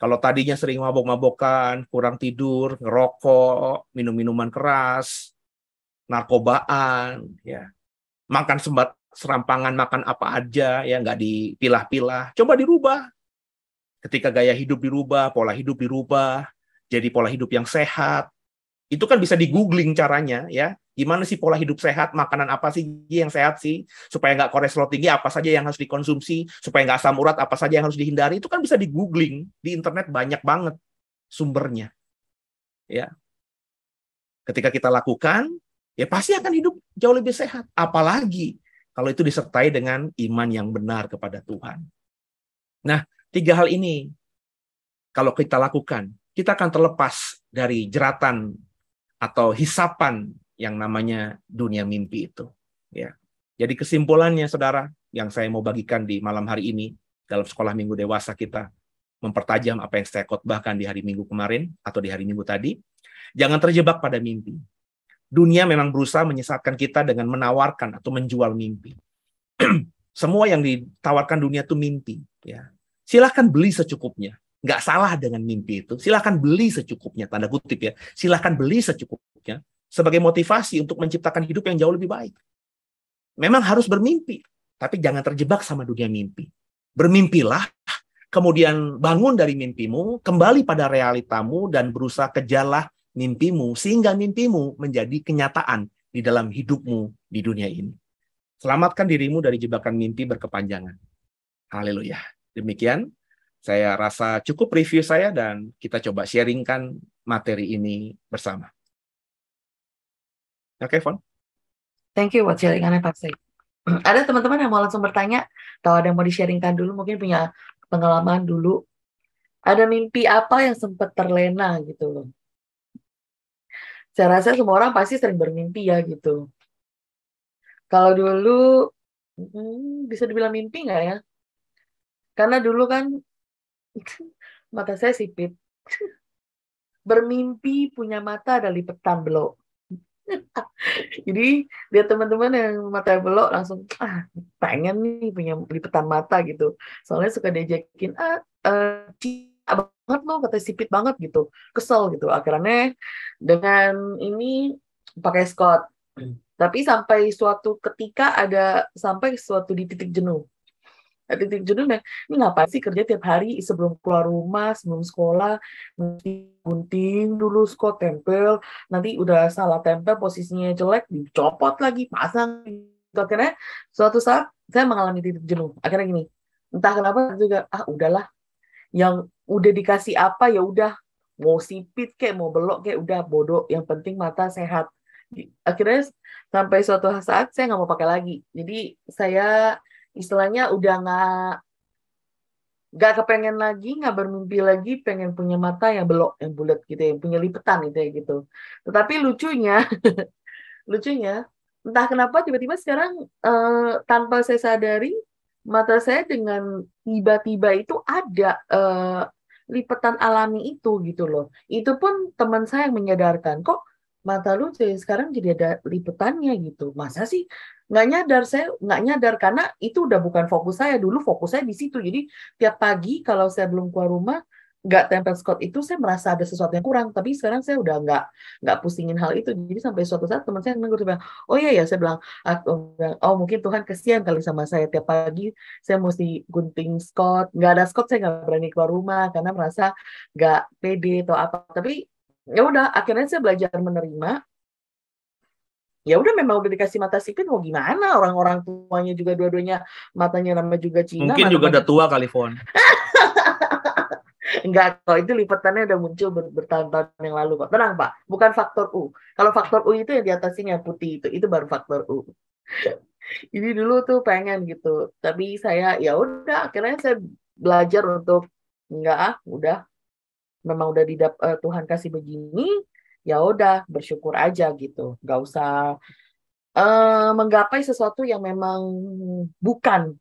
[SPEAKER 1] Kalau tadinya sering mabok-mabokan, kurang tidur, ngerokok, minum-minuman keras, narkobaan, ya makan sembat serampangan makan apa aja ya nggak dipilah-pilah coba dirubah ketika gaya hidup dirubah pola hidup dirubah jadi pola hidup yang sehat itu kan bisa digugling caranya ya gimana sih pola hidup sehat makanan apa sih yang sehat sih supaya nggak kolesterol tinggi apa saja yang harus dikonsumsi supaya nggak asam urat apa saja yang harus dihindari itu kan bisa digugling di internet banyak banget sumbernya ya ketika kita lakukan ya pasti akan hidup jauh lebih sehat apalagi kalau itu disertai dengan iman yang benar kepada Tuhan nah tiga hal ini kalau kita lakukan kita akan terlepas dari jeratan atau hisapan yang namanya dunia mimpi itu. Ya. Jadi kesimpulannya saudara yang saya mau bagikan di malam hari ini dalam sekolah minggu dewasa kita mempertajam apa yang saya bahkan di hari minggu kemarin atau di hari minggu tadi. Jangan terjebak pada mimpi. Dunia memang berusaha menyesatkan kita dengan menawarkan atau menjual mimpi. [clears throat] Semua yang ditawarkan dunia itu mimpi. Ya. Silahkan beli secukupnya nggak salah dengan mimpi itu. Silahkan beli secukupnya, tanda kutip ya. Silahkan beli secukupnya sebagai motivasi untuk menciptakan hidup yang jauh lebih baik. Memang harus bermimpi, tapi jangan terjebak sama dunia mimpi. Bermimpilah, kemudian bangun dari mimpimu, kembali pada realitamu, dan berusaha kejarlah mimpimu, sehingga mimpimu menjadi kenyataan di dalam hidupmu di dunia ini. Selamatkan dirimu dari jebakan mimpi berkepanjangan. Haleluya. Demikian saya rasa cukup review saya dan kita coba sharingkan materi ini bersama.
[SPEAKER 2] Oke, okay, Von.
[SPEAKER 3] Thank you buat sharingannya Pak Saya. [clears throat] Ada teman-teman yang mau langsung bertanya atau ada yang mau di-sharingkan dulu mungkin punya pengalaman dulu. Ada mimpi apa yang sempat terlena gitu loh. Saya rasa semua orang pasti sering bermimpi ya gitu. Kalau dulu hmm, bisa dibilang mimpi nggak ya? Karena dulu kan [laughs] mata saya sipit. Bermimpi punya mata ada lipetan belok. [laughs] Jadi dia teman-teman yang mata belok langsung ah pengen nih punya lipetan mata gitu. Soalnya suka diajakin ah uh, banget lo kata sipit banget gitu. Kesel gitu. Akhirnya dengan ini pakai skot. Hmm. Tapi sampai suatu ketika ada sampai suatu di titik jenuh titik jenuh dan ini ngapain sih kerja tiap hari sebelum keluar rumah sebelum sekolah gunting dulu skot tempel nanti udah salah tempel posisinya jelek dicopot lagi pasang akhirnya suatu saat saya mengalami titik jenuh akhirnya gini entah kenapa juga ah udahlah yang udah dikasih apa ya udah mau sipit kayak mau belok kayak udah bodoh yang penting mata sehat akhirnya sampai suatu saat saya nggak mau pakai lagi jadi saya istilahnya udah nggak nggak kepengen lagi nggak bermimpi lagi pengen punya mata yang belok yang bulat gitu yang punya lipetan gitu ya gitu tetapi lucunya [laughs] lucunya entah kenapa tiba-tiba sekarang uh, tanpa saya sadari mata saya dengan tiba-tiba itu ada uh, eh, lipatan alami itu gitu loh itu pun teman saya yang menyadarkan kok mata lu sekarang jadi ada liputannya gitu masa sih nggak nyadar saya nggak nyadar karena itu udah bukan fokus saya dulu fokus saya di situ jadi tiap pagi kalau saya belum keluar rumah nggak tempel Scott itu saya merasa ada sesuatu yang kurang tapi sekarang saya udah nggak nggak pusingin hal itu jadi sampai suatu saat teman saya negur bilang oh iya ya saya bilang oh mungkin Tuhan kesian kali sama saya tiap pagi saya mesti gunting Scott nggak ada Scott saya nggak berani keluar rumah karena merasa nggak pede atau apa tapi ya udah akhirnya saya belajar menerima ya udah memang udah dikasih mata sipit mau gimana orang-orang tuanya juga dua-duanya matanya nama juga Cina mungkin juga udah
[SPEAKER 1] tua kali Fon [laughs]
[SPEAKER 3] Enggak, kok itu lipatannya udah muncul ber bertahun-tahun yang lalu, Pak. Tenang, Pak. Bukan faktor U. Kalau faktor U itu yang di atasnya putih itu, itu baru faktor U. [laughs] Ini dulu tuh pengen gitu, tapi saya ya udah akhirnya saya belajar untuk enggak ah, udah memang udah didap uh, Tuhan kasih begini ya udah bersyukur aja gitu nggak usah uh, menggapai sesuatu yang memang bukan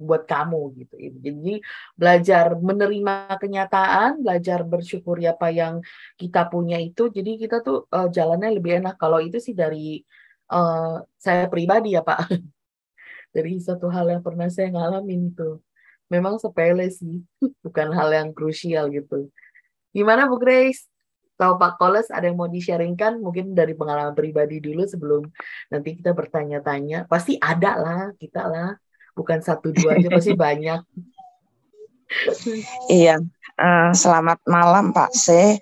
[SPEAKER 3] buat kamu gitu. Jadi belajar menerima kenyataan, belajar bersyukur ya apa yang kita punya itu. Jadi kita tuh uh, jalannya lebih enak. Kalau itu sih dari uh, saya pribadi ya Pak. [laughs] dari satu hal yang pernah saya ngalamin itu, Memang sepele sih, [laughs] bukan hal yang krusial gitu. Gimana Bu Grace? Kalau Pak Koles ada yang mau di-sharingkan mungkin dari pengalaman pribadi dulu sebelum nanti kita bertanya-tanya. Pasti ada lah kita lah. Bukan satu dua aja pasti [laughs]
[SPEAKER 4] banyak. iya. Uh, selamat malam Pak C.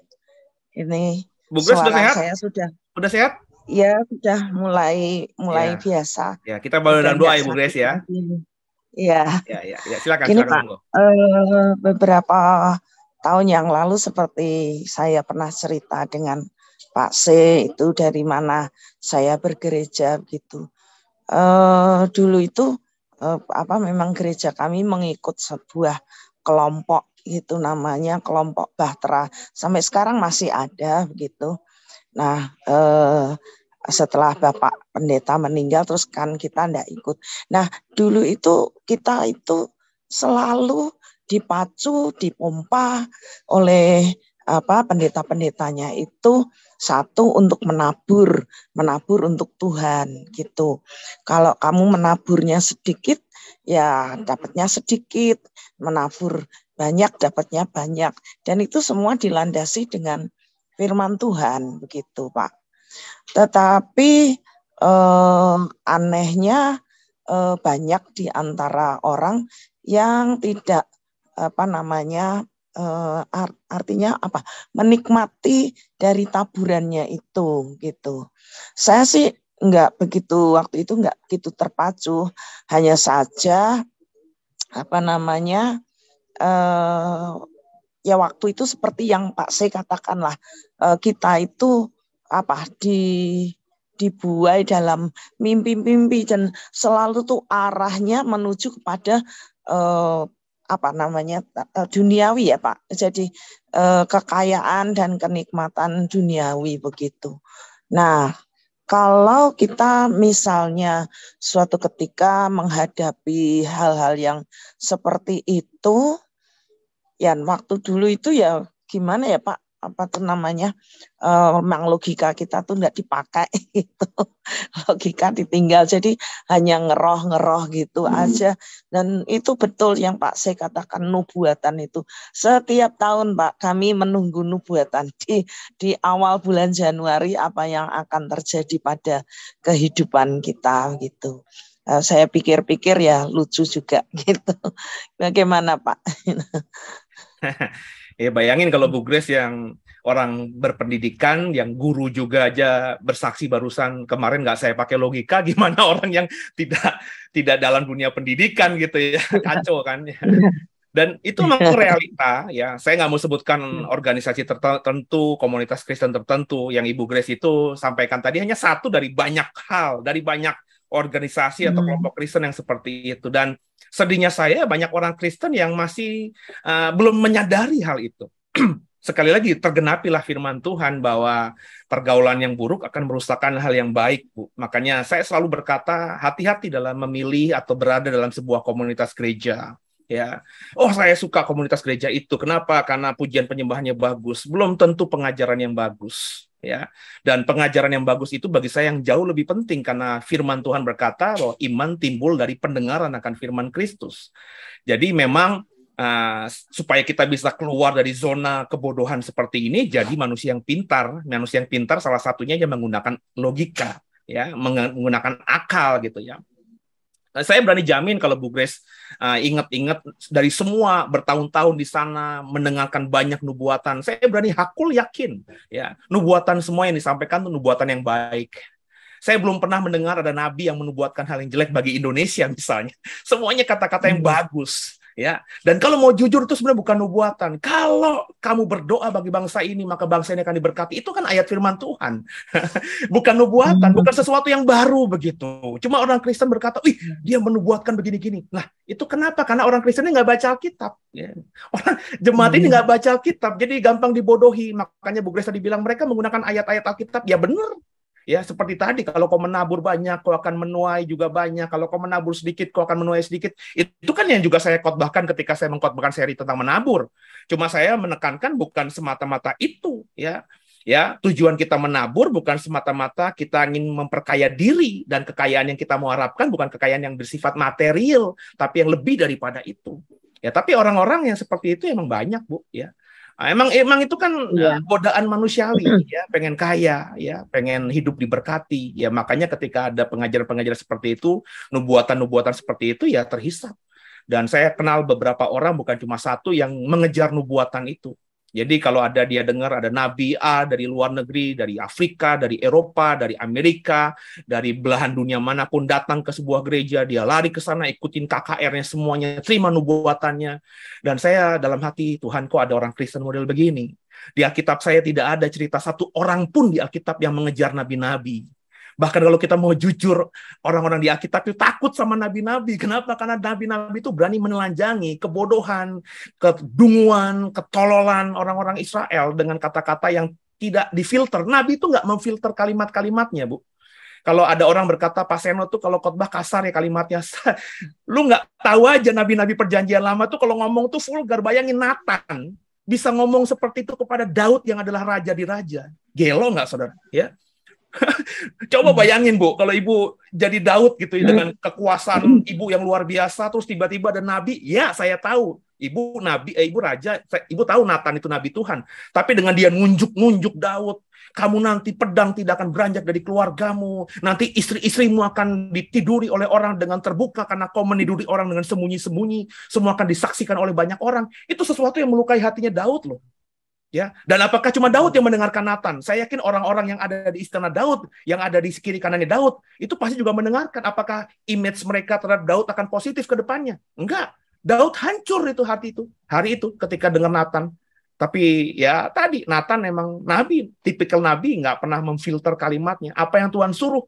[SPEAKER 4] Ini
[SPEAKER 1] Bu Grace sudah sehat? Saya
[SPEAKER 4] sudah. Sudah sehat? Iya, sudah mulai mulai ya. biasa.
[SPEAKER 1] Ya, kita baru dalam doa ya Bu Grace ya. Iya. Iya, iya, ya. silakan. Ini Pak,
[SPEAKER 4] uh, beberapa tahun yang lalu seperti saya pernah cerita dengan Pak C itu dari mana saya bergereja gitu. Uh, dulu itu uh, apa memang gereja kami mengikut sebuah kelompok gitu namanya kelompok Bahtera sampai sekarang masih ada begitu. Nah eh, setelah Bapak Pendeta meninggal terus kan kita tidak ikut. Nah dulu itu kita itu selalu dipacu, dipompa oleh apa pendeta-pendetanya itu satu untuk menabur, menabur untuk Tuhan gitu. Kalau kamu menaburnya sedikit ya dapatnya sedikit, menabur banyak dapatnya banyak dan itu semua dilandasi dengan firman Tuhan begitu, Pak. Tetapi eh, anehnya eh, banyak di antara orang yang tidak apa namanya eh, art, artinya apa menikmati dari taburannya itu gitu saya sih nggak begitu waktu itu nggak gitu terpacu hanya saja apa namanya uh, ya waktu itu seperti yang Pak C katakanlah uh, kita itu apa di dibuai dalam mimpi-mimpi dan selalu tuh arahnya menuju kepada uh, apa namanya eh, duniawi ya Pak. Jadi eh, kekayaan dan kenikmatan duniawi begitu. Nah, kalau kita misalnya suatu ketika menghadapi hal-hal yang seperti itu, yang waktu dulu itu ya gimana ya Pak? apa tuh namanya uh, memang logika kita tuh nggak dipakai [laughs] itu logika ditinggal jadi hanya ngeroh ngeroh gitu hmm. aja dan itu betul yang Pak saya katakan nubuatan itu setiap tahun Pak kami menunggu nubuatan [laughs] di di awal bulan Januari apa yang akan terjadi pada kehidupan kita gitu uh, saya pikir-pikir ya lucu juga [laughs] gitu bagaimana Pak
[SPEAKER 1] Ya bayangin kalau Bu Grace yang orang berpendidikan, yang guru juga aja bersaksi barusan kemarin nggak saya pakai logika, [laughs] gimana orang yang tidak tidak dalam dunia pendidikan gitu ya [laughs] kacau kan. Ya. [laughs] Dan itu memang realita ya. Saya nggak mau sebutkan organisasi tertentu, komunitas Kristen tertentu yang Ibu Grace itu sampaikan tadi hanya satu dari banyak hal, dari banyak organisasi atau hmm. kelompok Kristen yang seperti itu dan sedihnya saya banyak orang Kristen yang masih uh, belum menyadari hal itu. [clears throat] Sekali lagi tergenapilah firman Tuhan bahwa pergaulan yang buruk akan merusakkan hal yang baik, Bu. Makanya saya selalu berkata hati-hati dalam memilih atau berada dalam sebuah komunitas gereja ya oh saya suka komunitas gereja itu kenapa karena pujian penyembahannya bagus belum tentu pengajaran yang bagus ya dan pengajaran yang bagus itu bagi saya yang jauh lebih penting karena firman Tuhan berkata bahwa iman timbul dari pendengaran akan firman Kristus jadi memang Uh, supaya kita bisa keluar dari zona kebodohan seperti ini jadi manusia yang pintar manusia yang pintar salah satunya yang menggunakan logika ya menggunakan akal gitu ya Nah, saya berani jamin kalau Bu Grace uh, ingat-ingat dari semua bertahun-tahun di sana mendengarkan banyak nubuatan, saya berani hakul yakin ya nubuatan semua yang disampaikan itu nubuatan yang baik. Saya belum pernah mendengar ada nabi yang menubuatkan hal yang jelek bagi Indonesia misalnya. Semuanya kata-kata yang hmm. bagus. Ya. Dan kalau mau jujur itu sebenarnya bukan nubuatan. Kalau kamu berdoa bagi bangsa ini, maka bangsa ini akan diberkati. Itu kan ayat firman Tuhan. [laughs] bukan nubuatan, bukan sesuatu yang baru begitu. Cuma orang Kristen berkata, "Ih, dia menubuatkan begini-gini." Nah, itu kenapa? Karena orang Kristen ini nggak baca Alkitab. Ya. Orang jemaat ini iya. nggak baca Alkitab, jadi gampang dibodohi. Makanya Bu tadi dibilang mereka menggunakan ayat-ayat Alkitab. Ya benar, Ya, seperti tadi kalau kau menabur banyak, kau akan menuai juga banyak. Kalau kau menabur sedikit, kau akan menuai sedikit. Itu kan yang juga saya khotbahkan ketika saya mengkhotbahkan seri tentang menabur. Cuma saya menekankan bukan semata-mata itu, ya. Ya, tujuan kita menabur bukan semata-mata kita ingin memperkaya diri dan kekayaan yang kita mau harapkan bukan kekayaan yang bersifat material, tapi yang lebih daripada itu. Ya, tapi orang-orang yang seperti itu emang banyak, Bu, ya. Nah, emang emang itu kan iya. eh, godaan manusiawi ya, pengen kaya ya, pengen hidup diberkati ya. Makanya ketika ada pengajar-pengajar seperti itu, nubuatan-nubuatan seperti itu ya terhisap. Dan saya kenal beberapa orang bukan cuma satu yang mengejar nubuatan itu. Jadi kalau ada dia dengar ada nabi A dari luar negeri, dari Afrika, dari Eropa, dari Amerika, dari belahan dunia manapun datang ke sebuah gereja, dia lari ke sana ikutin KKR-nya semuanya, terima nubuatannya. Dan saya dalam hati, Tuhan kok ada orang Kristen model begini? Di Alkitab saya tidak ada cerita satu orang pun di Alkitab yang mengejar nabi-nabi. Bahkan kalau kita mau jujur, orang-orang di Alkitab itu takut sama nabi-nabi. Kenapa? Karena nabi-nabi itu berani menelanjangi kebodohan, kedunguan, ketololan orang-orang Israel dengan kata-kata yang tidak difilter. Nabi itu nggak memfilter kalimat-kalimatnya, Bu. Kalau ada orang berkata Pak Seno tuh kalau khotbah kasar ya kalimatnya. [laughs] Lu nggak tahu aja nabi-nabi perjanjian lama tuh kalau ngomong tuh vulgar. Bayangin Nathan bisa ngomong seperti itu kepada Daud yang adalah raja di raja. Gelo nggak saudara? Ya. [laughs] Coba hmm. bayangin Bu, kalau Ibu jadi Daud gitu ya hmm. dengan kekuasaan hmm. Ibu yang luar biasa terus tiba-tiba ada nabi. Ya, saya tahu. Ibu nabi, eh, Ibu raja, saya, Ibu tahu Nathan itu nabi Tuhan. Tapi dengan dia nunjuk-nunjuk Daud, kamu nanti pedang tidak akan beranjak dari keluargamu. Nanti istri-istrimu akan ditiduri oleh orang dengan terbuka karena kau meniduri orang dengan sembunyi-sembunyi. Semua akan disaksikan oleh banyak orang. Itu sesuatu yang melukai hatinya Daud loh ya dan apakah cuma Daud yang mendengarkan Nathan saya yakin orang-orang yang ada di istana Daud yang ada di kiri kanannya Daud itu pasti juga mendengarkan apakah image mereka terhadap Daud akan positif ke depannya enggak Daud hancur itu hati itu hari itu ketika dengar Nathan tapi ya tadi Nathan memang nabi tipikal nabi nggak pernah memfilter kalimatnya apa yang Tuhan suruh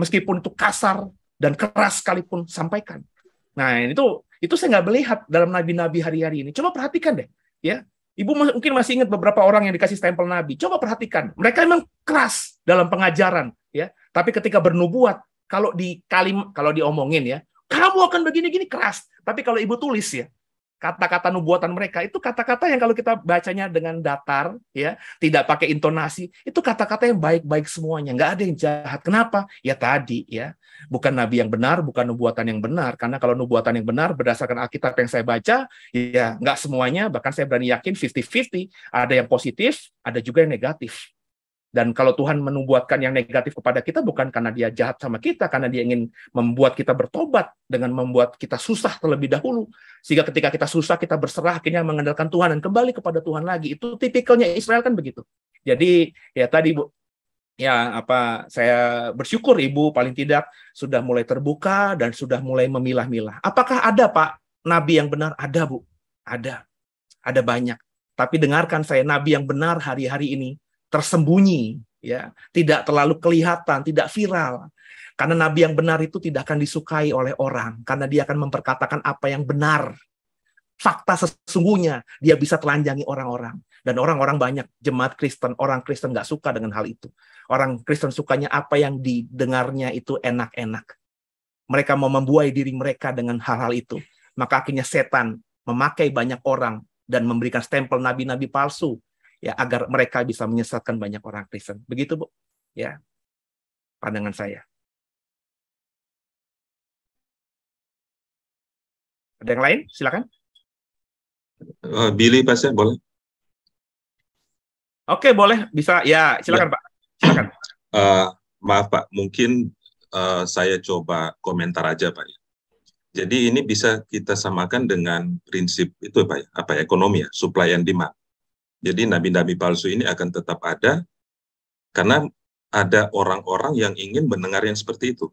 [SPEAKER 1] meskipun itu kasar dan keras sekalipun sampaikan nah itu itu saya nggak melihat dalam nabi-nabi hari-hari ini coba perhatikan deh ya Ibu mungkin masih ingat beberapa orang yang dikasih stempel nabi. Coba perhatikan, mereka memang keras dalam pengajaran, ya. Tapi ketika bernubuat, kalau di kalim, kalau diomongin ya, kamu akan begini-gini keras. Tapi kalau ibu tulis ya, kata-kata nubuatan mereka itu kata-kata yang kalau kita bacanya dengan datar ya tidak pakai intonasi itu kata-kata yang baik-baik semuanya nggak ada yang jahat kenapa ya tadi ya bukan nabi yang benar bukan nubuatan yang benar karena kalau nubuatan yang benar berdasarkan Alkitab yang saya baca ya nggak semuanya bahkan saya berani yakin 50-50 ada yang positif ada juga yang negatif dan kalau Tuhan menubuatkan yang negatif kepada kita bukan karena dia jahat sama kita, karena dia ingin membuat kita bertobat dengan membuat kita susah terlebih dahulu. Sehingga ketika kita susah, kita berserah akhirnya mengandalkan Tuhan dan kembali kepada Tuhan lagi. Itu tipikalnya Israel kan begitu. Jadi ya tadi Bu ya apa saya bersyukur Ibu paling tidak sudah mulai terbuka dan sudah mulai memilah-milah. Apakah ada Pak nabi yang benar? Ada Bu. Ada. Ada banyak. Tapi dengarkan saya nabi yang benar hari-hari ini tersembunyi, ya, tidak terlalu kelihatan, tidak viral. Karena nabi yang benar itu tidak akan disukai oleh orang karena dia akan memperkatakan apa yang benar. Fakta sesungguhnya dia bisa telanjangi orang-orang dan orang-orang banyak jemaat Kristen, orang Kristen nggak suka dengan hal itu. Orang Kristen sukanya apa yang didengarnya itu enak-enak. Mereka mau membuai diri mereka dengan hal-hal itu. Maka akhirnya setan memakai banyak orang dan memberikan stempel nabi-nabi palsu ya agar mereka
[SPEAKER 2] bisa menyesatkan banyak orang Kristen. Begitu Bu. Ya. Pandangan saya. Ada yang lain? Silakan. Uh, Billy pasti boleh. Oke, boleh. Bisa. Ya, silakan ya. Pak. Silakan. Uh, maaf Pak, mungkin uh, saya coba komentar aja Pak. Ya. Jadi ini bisa kita samakan dengan prinsip itu Pak, ya, apa ekonomi ya, supply and demand. Jadi nabi-nabi palsu ini akan tetap ada karena ada orang-orang yang ingin mendengar yang seperti itu.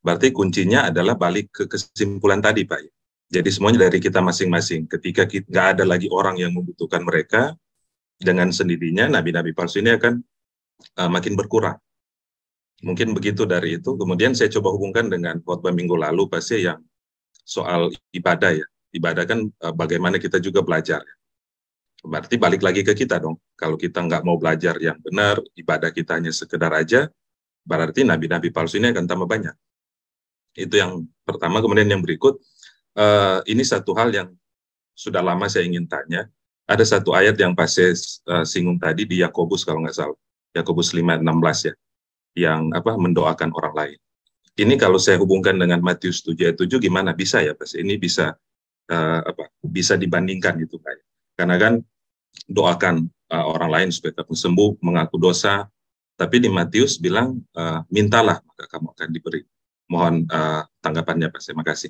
[SPEAKER 2] Berarti kuncinya adalah balik ke kesimpulan tadi, Pak. Jadi semuanya dari kita masing-masing. Ketika nggak ada lagi orang yang membutuhkan mereka, dengan sendirinya nabi-nabi palsu ini akan uh, makin berkurang. Mungkin begitu dari itu. Kemudian saya coba hubungkan dengan khotbah minggu lalu, pasti yang soal ibadah ya. Ibadah kan uh, bagaimana kita juga belajar. Ya. Berarti balik lagi ke kita dong. Kalau kita nggak mau belajar yang benar, ibadah kita hanya sekedar aja, berarti nabi-nabi palsu ini akan tambah banyak. Itu yang pertama. Kemudian yang berikut, uh, ini satu hal yang sudah lama saya ingin tanya. Ada satu ayat yang pas saya uh, singgung tadi di Yakobus kalau nggak salah. Yakobus 5:16 ya. Yang apa mendoakan orang lain. Ini kalau saya hubungkan dengan Matius 7 ayat 7 gimana bisa ya Pas Ini bisa uh, apa bisa dibandingkan gitu kayak. Karena kan doakan uh, orang lain supaya kamu sembuh, mengaku dosa. Tapi di Matius bilang, uh, mintalah maka kamu akan diberi. Mohon uh, tanggapannya Pak, terima kasih.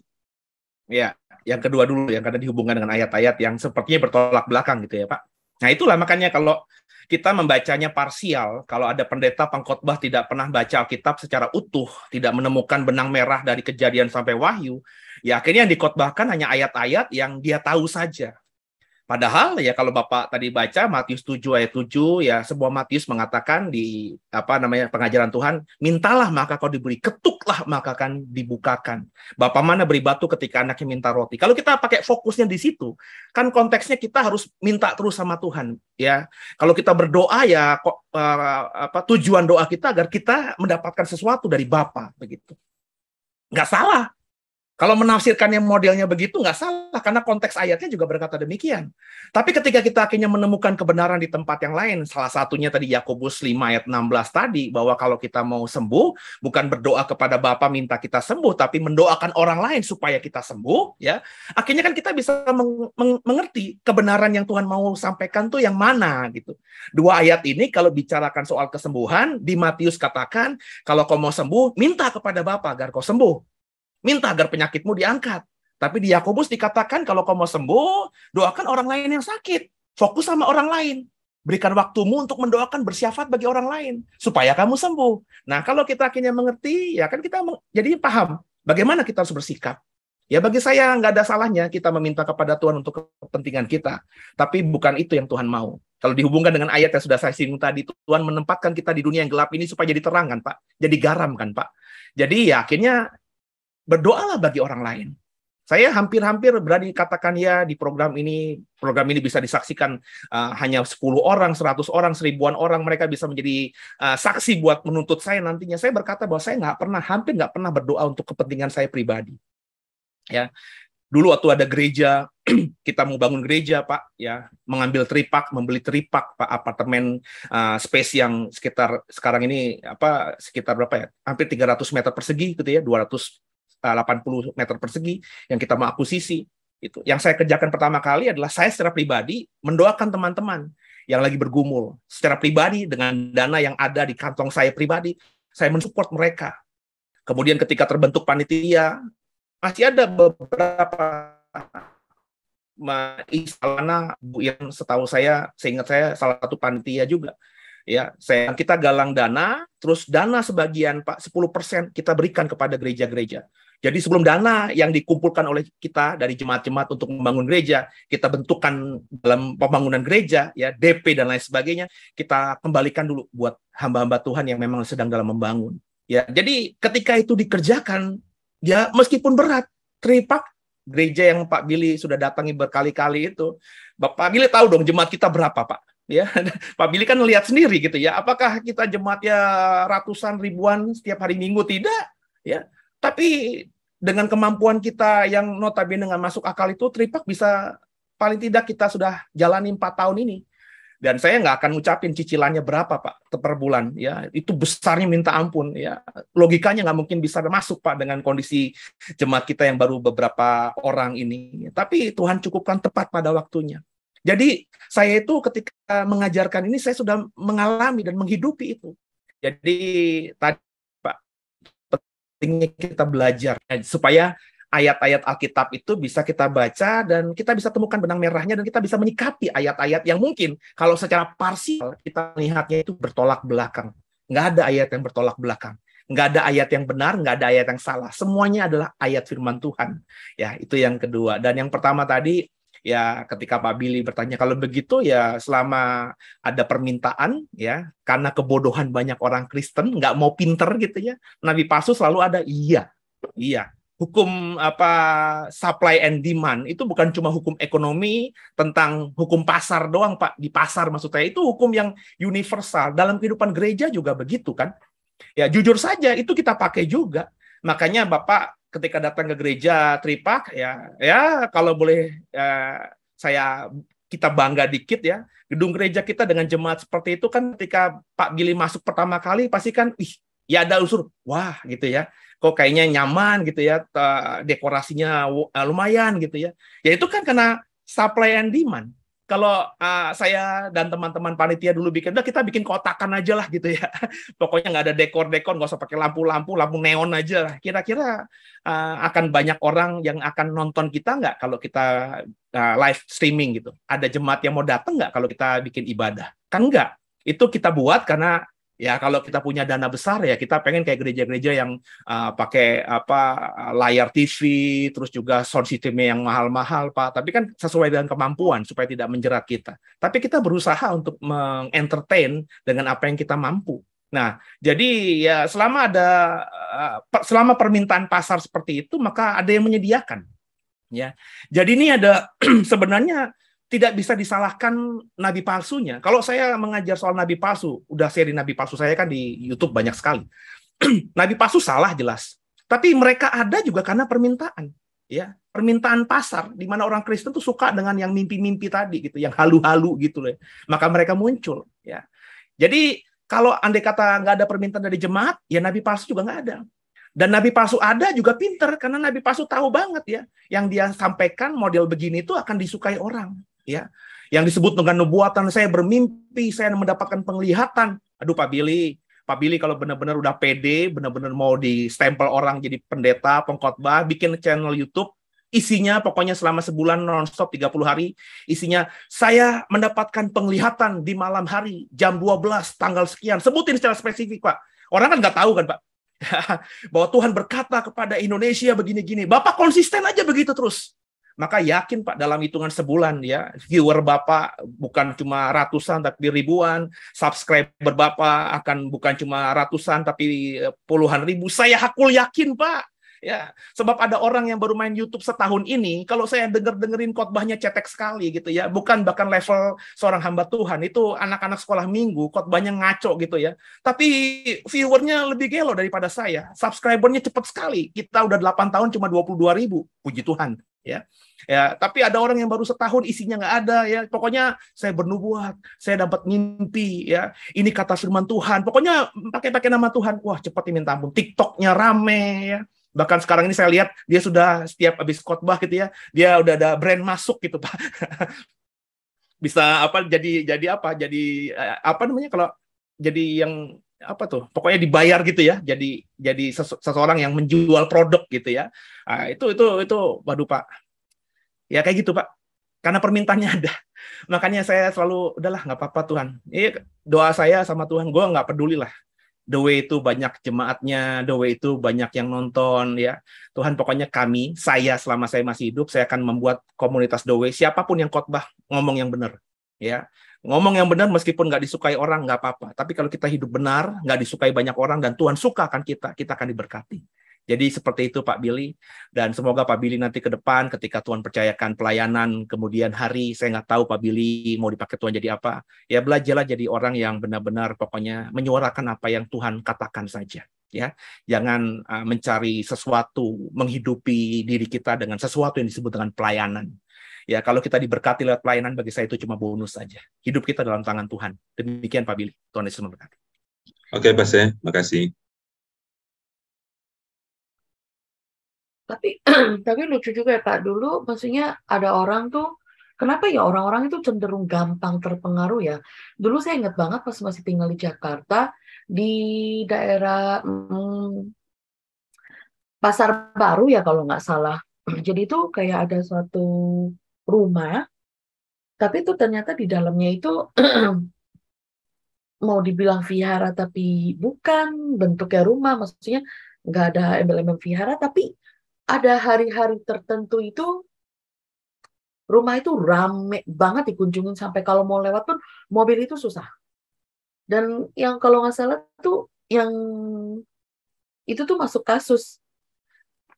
[SPEAKER 1] Ya, yang kedua dulu, yang karena dihubungkan dengan ayat-ayat yang sepertinya bertolak belakang gitu ya Pak. Nah itulah makanya kalau kita membacanya parsial, kalau ada pendeta pengkhotbah tidak pernah baca Alkitab secara utuh, tidak menemukan benang merah dari kejadian sampai wahyu, ya akhirnya yang dikhotbahkan hanya ayat-ayat yang dia tahu saja. Padahal ya kalau Bapak tadi baca Matius 7 ayat 7 ya semua Matius mengatakan di apa namanya pengajaran Tuhan, mintalah maka kau diberi, ketuklah maka akan dibukakan. Bapak mana beri batu ketika anaknya minta roti. Kalau kita pakai fokusnya di situ, kan konteksnya kita harus minta terus sama Tuhan ya. Kalau kita berdoa ya kok eh, apa tujuan doa kita agar kita mendapatkan sesuatu dari Bapa begitu. Enggak salah kalau menafsirkan yang modelnya begitu nggak salah karena konteks ayatnya juga berkata demikian. Tapi ketika kita akhirnya menemukan kebenaran di tempat yang lain, salah satunya tadi Yakobus 5 ayat 16 tadi bahwa kalau kita mau sembuh bukan berdoa kepada Bapa minta kita sembuh tapi mendoakan orang lain supaya kita sembuh ya. Akhirnya kan kita bisa meng meng mengerti kebenaran yang Tuhan mau sampaikan tuh yang mana gitu. Dua ayat ini kalau bicarakan soal kesembuhan di Matius katakan kalau kau mau sembuh minta kepada Bapa agar kau sembuh. Minta agar penyakitmu diangkat. Tapi di Yakobus dikatakan kalau kau mau sembuh, doakan orang lain yang sakit. Fokus sama orang lain. Berikan waktumu untuk mendoakan bersyafat bagi orang lain supaya kamu sembuh. Nah, kalau kita akhirnya mengerti, ya kan kita jadi paham bagaimana kita harus bersikap. Ya bagi saya nggak ada salahnya kita meminta kepada Tuhan untuk kepentingan kita. Tapi bukan itu yang Tuhan mau. Kalau dihubungkan dengan ayat yang sudah saya singgung tadi, Tuhan menempatkan kita di dunia yang gelap ini supaya jadi terang kan Pak? Jadi garam kan Pak? Jadi ya akhirnya berdoalah bagi orang lain. Saya hampir-hampir berani katakan ya di program ini, program ini bisa disaksikan uh, hanya 10 orang, 100 orang, seribuan orang, mereka bisa menjadi uh, saksi buat menuntut saya nantinya. Saya berkata bahwa saya nggak pernah, hampir nggak pernah berdoa untuk kepentingan saya pribadi. Ya, dulu waktu ada gereja, [clears throat] kita mau bangun gereja, Pak, ya, mengambil tripak, membeli tripak, Pak, apartemen uh, space yang sekitar sekarang ini apa sekitar berapa ya? Hampir 300 meter persegi gitu ya, 200 80 eh, meter persegi yang kita mau akuisisi itu yang saya kerjakan pertama kali adalah saya secara pribadi mendoakan teman-teman yang lagi bergumul secara pribadi dengan dana yang ada di kantong saya pribadi saya mensupport mereka kemudian ketika terbentuk panitia masih ada beberapa Isalana Bu yang setahu saya seingat saya salah satu panitia juga ya saya kita galang dana terus dana sebagian Pak 10% kita berikan kepada gereja-gereja jadi sebelum dana yang dikumpulkan oleh kita dari jemaat-jemaat untuk membangun gereja, kita bentukkan dalam pembangunan gereja, ya DP dan lain sebagainya, kita kembalikan dulu buat hamba-hamba Tuhan yang memang sedang dalam membangun. Ya, jadi ketika itu dikerjakan, ya meskipun berat, tripak gereja yang Pak Billy sudah datangi berkali-kali itu, Bapak Billy tahu dong jemaat kita berapa Pak? ya [laughs] Pak Billy kan lihat sendiri gitu ya apakah kita jemaatnya ratusan ribuan setiap hari minggu tidak ya tapi dengan kemampuan kita yang notabene dengan masuk akal itu, Tripak bisa paling tidak kita sudah jalani empat tahun ini. Dan saya nggak akan ngucapin cicilannya berapa pak per bulan ya itu besarnya minta ampun ya logikanya nggak mungkin bisa masuk pak dengan kondisi jemaat kita yang baru beberapa orang ini tapi Tuhan cukupkan tepat pada waktunya jadi saya itu ketika mengajarkan ini saya sudah mengalami dan menghidupi itu jadi tadi pentingnya kita belajar eh, supaya ayat-ayat Alkitab itu bisa kita baca dan kita bisa temukan benang merahnya dan kita bisa menyikapi ayat-ayat yang mungkin kalau secara parsial kita melihatnya itu bertolak belakang. Nggak ada ayat yang bertolak belakang. Nggak ada ayat yang benar, nggak ada ayat yang salah. Semuanya adalah ayat firman Tuhan. Ya, itu yang kedua. Dan yang pertama tadi, ya ketika Pak Billy bertanya kalau begitu ya selama ada permintaan ya karena kebodohan banyak orang Kristen nggak mau pinter gitu ya Nabi palsu selalu ada iya iya hukum apa supply and demand itu bukan cuma hukum ekonomi tentang hukum pasar doang Pak di pasar maksudnya itu hukum yang universal dalam kehidupan gereja juga begitu kan ya jujur saja itu kita pakai juga makanya Bapak ketika datang ke gereja Tripak ya ya kalau boleh ya, saya kita bangga dikit ya gedung gereja kita dengan jemaat seperti itu kan ketika Pak Gili masuk pertama kali pasti kan ih ya ada unsur wah gitu ya kok kayaknya nyaman gitu ya dekorasinya eh, lumayan gitu ya ya itu kan karena supply and demand kalau uh, saya dan teman-teman panitia dulu bikin, udah kita bikin kotakan aja lah gitu ya. [laughs] Pokoknya nggak ada dekor-dekor, nggak usah pakai lampu-lampu, lampu neon aja lah. Kira-kira uh, akan banyak orang yang akan nonton kita nggak kalau kita uh, live streaming gitu? Ada jemaat yang mau datang nggak kalau kita bikin ibadah? Kan nggak. Itu kita buat karena ya kalau kita punya dana besar ya kita pengen kayak gereja-gereja yang uh, pakai apa eh, layar TV terus juga sound systemnya yang mahal-mahal pak tapi kan sesuai dengan kemampuan supaya tidak menjerat kita tapi kita berusaha untuk mengentertain dengan apa yang kita mampu nah jadi ya selama ada uh, selama permintaan pasar seperti itu maka ada yang menyediakan ya jadi ini ada [clears throat] sebenarnya tidak bisa disalahkan nabi palsunya. Kalau saya mengajar soal nabi palsu, udah seri nabi palsu saya kan di YouTube banyak sekali. [clears throat] nabi palsu salah jelas. Tapi mereka ada juga karena permintaan, ya. Permintaan pasar di mana orang Kristen tuh suka dengan yang mimpi-mimpi tadi gitu, yang halu-halu gitu loh. Ya. Maka mereka muncul, ya. Jadi kalau andai kata nggak ada permintaan dari jemaat, ya nabi palsu juga nggak ada. Dan nabi palsu ada juga pinter karena nabi palsu tahu banget ya, yang dia sampaikan model begini itu akan disukai orang ya yang disebut dengan nubuatan saya bermimpi saya mendapatkan penglihatan aduh Pak Billy Pak Billy kalau benar-benar udah pede, benar-benar mau di stempel orang jadi pendeta, pengkhotbah, bikin channel YouTube, isinya pokoknya selama sebulan nonstop 30 hari, isinya saya mendapatkan penglihatan di malam hari jam 12 tanggal sekian. Sebutin secara spesifik, Pak. Orang kan nggak tahu kan, Pak. [laughs] Bahwa Tuhan berkata kepada Indonesia begini-gini. Bapak konsisten aja begitu terus maka yakin Pak dalam hitungan sebulan ya viewer Bapak bukan cuma ratusan tapi ribuan, subscriber Bapak akan bukan cuma ratusan tapi eh, puluhan ribu. Saya hakul yakin Pak. Ya, sebab ada orang yang baru main YouTube setahun ini, kalau saya denger-dengerin khotbahnya cetek sekali gitu ya, bukan bahkan level seorang hamba Tuhan, itu anak-anak sekolah minggu khotbahnya ngaco gitu ya. Tapi viewernya lebih gelo daripada saya, subscribernya cepat sekali, kita udah 8 tahun cuma dua ribu, puji Tuhan ya ya tapi ada orang yang baru setahun isinya nggak ada ya pokoknya saya bernubuat saya dapat mimpi ya ini kata firman Tuhan pokoknya pakai pakai nama Tuhan wah cepat diminta ampun tiktoknya rame ya bahkan sekarang ini saya lihat dia sudah setiap habis khotbah gitu ya dia udah ada brand masuk gitu pak [laughs] bisa apa jadi jadi apa jadi eh, apa namanya kalau jadi yang apa tuh pokoknya dibayar gitu ya jadi jadi seseorang yang menjual produk gitu ya nah, itu itu itu waduh pak ya kayak gitu pak karena permintaannya [laughs] ada makanya saya selalu udahlah nggak apa-apa Tuhan ini doa saya sama Tuhan gue nggak peduli lah the way itu banyak jemaatnya the way itu banyak yang nonton ya Tuhan pokoknya kami saya selama saya masih hidup saya akan membuat komunitas the way siapapun yang khotbah ngomong yang benar ya Ngomong yang benar meskipun nggak disukai orang nggak apa-apa. Tapi kalau kita hidup benar, nggak disukai banyak orang dan Tuhan suka akan kita, kita akan diberkati. Jadi seperti itu Pak Billy dan semoga Pak Billy nanti ke depan ketika Tuhan percayakan pelayanan kemudian hari saya nggak tahu Pak Billy mau dipakai Tuhan jadi apa ya belajarlah jadi orang yang benar-benar pokoknya menyuarakan apa yang Tuhan katakan saja ya jangan ah, mencari sesuatu menghidupi diri kita dengan sesuatu yang disebut dengan pelayanan Ya, kalau kita diberkati lewat pelayanan, bagi saya itu cuma bonus saja. Hidup kita dalam tangan Tuhan. Demikian Pak Billy.
[SPEAKER 2] Tuhan Yesus memberkati. Oke, okay, Pak Se. Makasih.
[SPEAKER 3] Tapi, [clears throat] tapi lucu juga ya Pak. Dulu maksudnya ada orang tuh Kenapa ya orang-orang itu cenderung gampang terpengaruh ya? Dulu saya ingat banget pas masih tinggal di Jakarta di daerah hmm, pasar baru ya kalau nggak salah. [clears throat] Jadi itu kayak ada suatu rumah, tapi itu ternyata di dalamnya itu [clears throat] mau dibilang vihara tapi bukan bentuknya rumah, maksudnya nggak ada emblem-emblem vihara, tapi ada hari-hari tertentu itu rumah itu rame banget dikunjungin sampai kalau mau lewat pun mobil itu susah. Dan yang kalau nggak salah tuh yang itu tuh masuk kasus.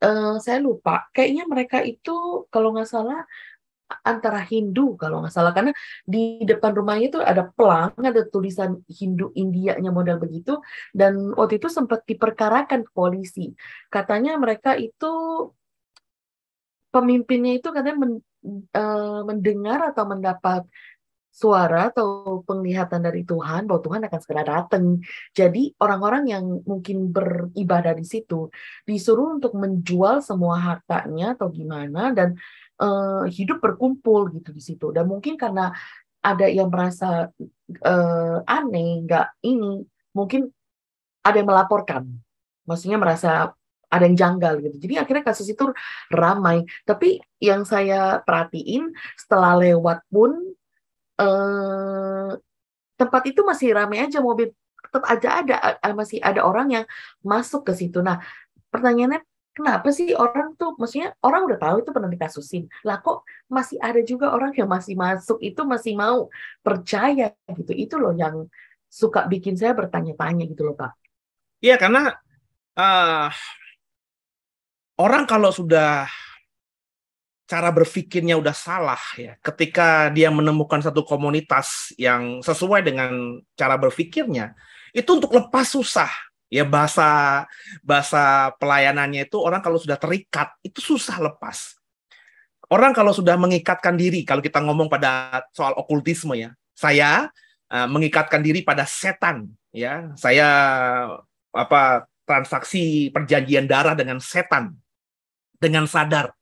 [SPEAKER 3] Uh, saya lupa, kayaknya mereka itu kalau nggak salah antara Hindu kalau nggak salah karena di depan rumahnya itu ada pelang ada tulisan Hindu India-nya modal begitu dan waktu itu sempat diperkarakan polisi katanya mereka itu pemimpinnya itu katanya men, uh, mendengar atau mendapat suara atau penglihatan dari Tuhan bahwa Tuhan akan segera datang. Jadi orang-orang yang mungkin beribadah di situ disuruh untuk menjual semua hartanya atau gimana dan uh, hidup berkumpul gitu di situ dan mungkin karena ada yang merasa uh, aneh nggak ini mungkin ada yang melaporkan maksudnya merasa ada yang janggal gitu jadi akhirnya kasus itu ramai tapi yang saya perhatiin setelah lewat pun uh, tempat itu masih ramai aja mobil tetap aja ada masih ada orang yang masuk ke situ nah pertanyaannya kenapa sih orang tuh maksudnya orang udah tahu itu pernah dikasusin lah kok masih ada juga orang yang masih masuk itu masih mau percaya gitu itu loh yang
[SPEAKER 1] suka bikin saya bertanya-tanya gitu loh pak iya karena uh, orang kalau sudah cara berpikirnya udah salah ya ketika dia menemukan satu komunitas yang sesuai dengan cara berpikirnya itu untuk lepas susah ya bahasa bahasa pelayanannya itu orang kalau sudah terikat itu susah lepas. Orang kalau sudah mengikatkan diri kalau kita ngomong pada soal okultisme ya. Saya uh, mengikatkan diri pada setan ya. Saya apa transaksi perjanjian darah dengan setan dengan sadar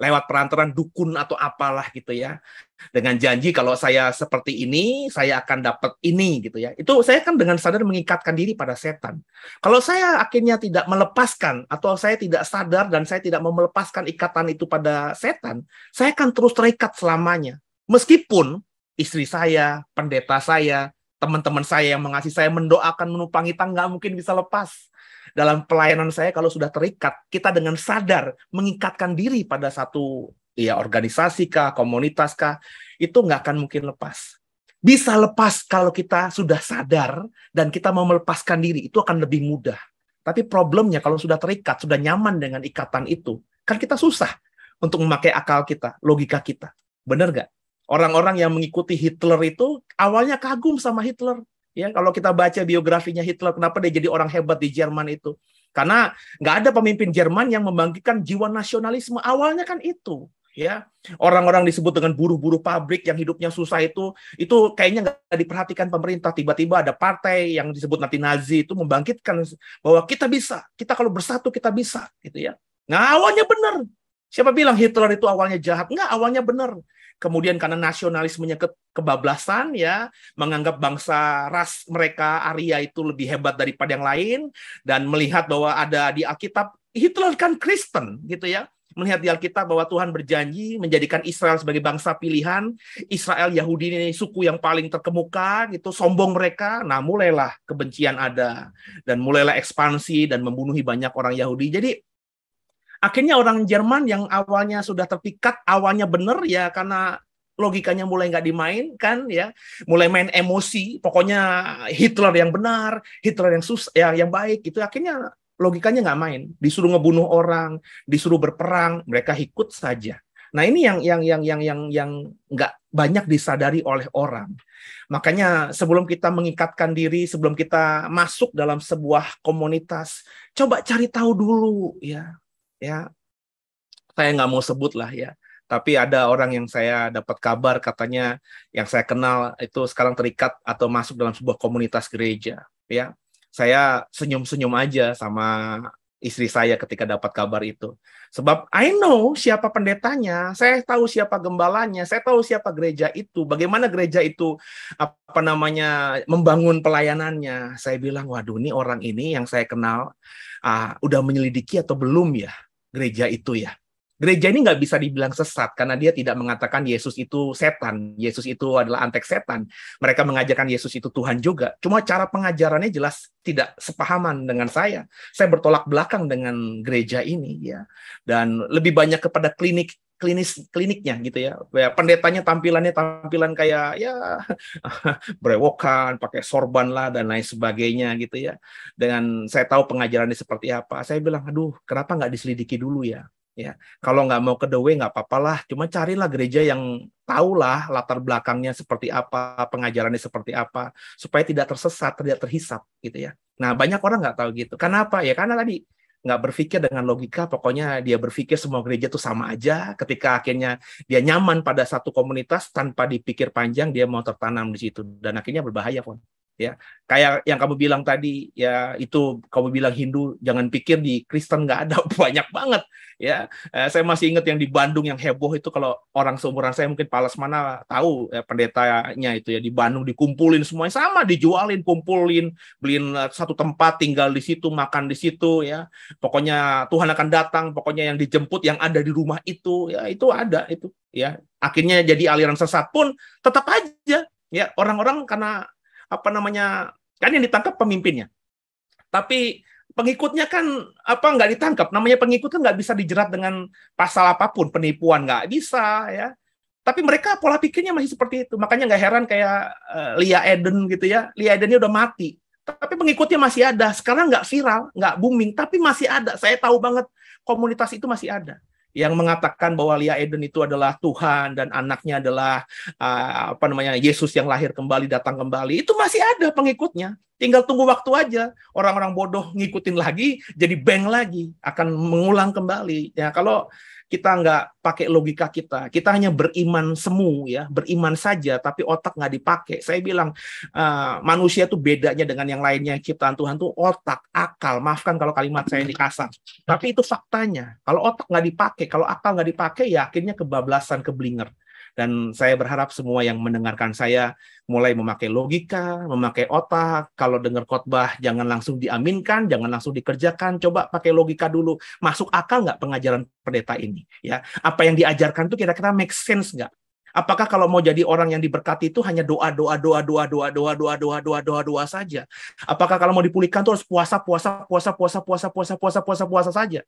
[SPEAKER 1] lewat perantaran dukun atau apalah gitu ya dengan janji kalau saya seperti ini saya akan dapat ini gitu ya itu saya kan dengan sadar mengikatkan diri pada setan kalau saya akhirnya tidak melepaskan atau saya tidak sadar dan saya tidak mau ikatan itu pada setan saya akan terus terikat selamanya meskipun istri saya pendeta saya teman-teman saya yang mengasihi saya mendoakan menumpangi tangga mungkin bisa lepas dalam pelayanan saya kalau sudah terikat, kita dengan sadar mengikatkan diri pada satu ya organisasi kah, komunitas kah, itu nggak akan mungkin lepas. Bisa lepas kalau kita sudah sadar dan kita mau melepaskan diri, itu akan lebih mudah. Tapi problemnya kalau sudah terikat, sudah nyaman dengan ikatan itu, kan kita susah untuk memakai akal kita, logika kita. Benar nggak? Orang-orang yang mengikuti Hitler itu awalnya kagum sama Hitler. Ya, kalau kita baca biografinya Hitler, kenapa dia jadi orang hebat di Jerman itu? Karena nggak ada pemimpin Jerman yang membangkitkan jiwa nasionalisme. Awalnya kan itu, ya. Orang-orang disebut dengan buruh-buruh pabrik yang hidupnya susah itu, itu kayaknya nggak diperhatikan pemerintah. Tiba-tiba ada partai yang disebut nanti Nazi itu membangkitkan bahwa kita bisa, kita kalau bersatu kita bisa, gitu ya. Nah awalnya benar. Siapa bilang Hitler itu awalnya jahat? Nggak, awalnya benar kemudian karena nasionalismenya ke kebablasan ya menganggap bangsa ras mereka Arya itu lebih hebat daripada yang lain dan melihat bahwa ada di Alkitab Hitler kan Kristen gitu ya melihat di Alkitab bahwa Tuhan berjanji menjadikan Israel sebagai bangsa pilihan, Israel Yahudi ini suku yang paling terkemuka, gitu sombong mereka. Nah, mulailah kebencian ada dan mulailah ekspansi dan membunuhi banyak orang Yahudi. Jadi akhirnya orang Jerman yang awalnya sudah terpikat, awalnya benar ya karena logikanya mulai nggak dimainkan ya, mulai main emosi, pokoknya Hitler yang benar, Hitler yang sus ya yang baik itu akhirnya logikanya nggak main, disuruh ngebunuh orang, disuruh berperang, mereka ikut saja. Nah ini yang yang yang yang yang yang nggak banyak disadari oleh orang. Makanya sebelum kita mengikatkan diri, sebelum kita masuk dalam sebuah komunitas, coba cari tahu dulu ya ya saya nggak mau sebut lah ya tapi ada orang yang saya dapat kabar katanya yang saya kenal itu sekarang terikat atau masuk dalam sebuah komunitas gereja ya saya senyum-senyum aja sama istri saya ketika dapat kabar itu sebab I know siapa pendetanya saya tahu siapa gembalanya saya tahu siapa gereja itu bagaimana gereja itu apa namanya membangun pelayanannya saya bilang waduh ini orang ini yang saya kenal uh, udah menyelidiki atau belum ya gereja itu ya. Gereja ini nggak bisa dibilang sesat karena dia tidak mengatakan Yesus itu setan, Yesus itu adalah antek setan. Mereka mengajarkan Yesus itu Tuhan juga. Cuma cara pengajarannya jelas tidak sepahaman dengan saya. Saya bertolak belakang dengan gereja ini ya. Dan lebih banyak kepada klinik klinis kliniknya gitu ya. ya pendetanya tampilannya tampilan kayak ya [laughs] berewokan, pakai sorban lah dan lain sebagainya gitu ya. Dengan saya tahu pengajarannya seperti apa, saya bilang aduh kenapa nggak diselidiki dulu ya. Ya, kalau nggak mau ke The nggak apa-apalah, cuma carilah gereja yang tahulah latar belakangnya seperti apa, pengajarannya seperti apa, supaya tidak tersesat, tidak terhisap gitu ya. Nah, banyak orang nggak tahu gitu. Kenapa? Ya karena tadi nggak berpikir dengan logika, pokoknya dia berpikir semua gereja itu sama aja. Ketika akhirnya dia nyaman pada satu komunitas tanpa dipikir panjang, dia mau tertanam di situ dan akhirnya berbahaya, pun ya kayak yang kamu bilang tadi ya itu kamu bilang Hindu jangan pikir di Kristen nggak ada [laughs] banyak banget ya eh, saya masih ingat yang di Bandung yang heboh itu kalau orang seumuran saya mungkin palas mana tahu ya, pendetanya itu ya di Bandung dikumpulin semuanya sama dijualin kumpulin beliin eh, satu tempat tinggal di situ makan di situ ya pokoknya Tuhan akan datang pokoknya yang dijemput yang ada di rumah itu ya itu ada itu ya akhirnya jadi aliran sesat pun tetap aja ya orang-orang karena apa namanya kan yang ditangkap pemimpinnya tapi pengikutnya kan apa nggak ditangkap namanya pengikut kan nggak bisa dijerat dengan pasal apapun penipuan nggak bisa ya tapi mereka pola pikirnya masih seperti itu makanya nggak heran kayak uh, Lia Eden gitu ya Lia Edennya udah mati tapi pengikutnya masih ada sekarang nggak viral nggak booming tapi masih ada saya tahu banget komunitas itu masih ada yang mengatakan bahwa Lia Eden itu adalah Tuhan dan anaknya adalah uh, apa namanya Yesus yang lahir kembali datang kembali itu masih ada pengikutnya tinggal tunggu waktu aja orang-orang bodoh ngikutin lagi jadi bang lagi akan mengulang kembali ya kalau kita nggak pakai logika kita, kita hanya beriman semu ya, beriman saja, tapi otak nggak dipakai. Saya bilang uh, manusia itu bedanya dengan yang lainnya ciptaan Tuhan tuh otak, akal. Maafkan kalau kalimat saya ini kasar, tapi itu faktanya. Kalau otak nggak dipakai, kalau akal nggak dipakai, ya akhirnya kebablasan, keblinger. Dan saya berharap semua yang mendengarkan saya mulai memakai logika, memakai otak. Kalau dengar khotbah, jangan langsung diaminkan, jangan langsung dikerjakan. Coba pakai logika dulu. Masuk akal nggak pengajaran pendeta ini? Ya, apa yang diajarkan tuh kira-kira make sense nggak? Apakah kalau mau jadi orang yang diberkati itu hanya doa doa doa doa doa doa doa doa doa doa doa saja? Apakah kalau mau dipulihkan itu harus puasa puasa puasa puasa puasa puasa puasa puasa puasa saja?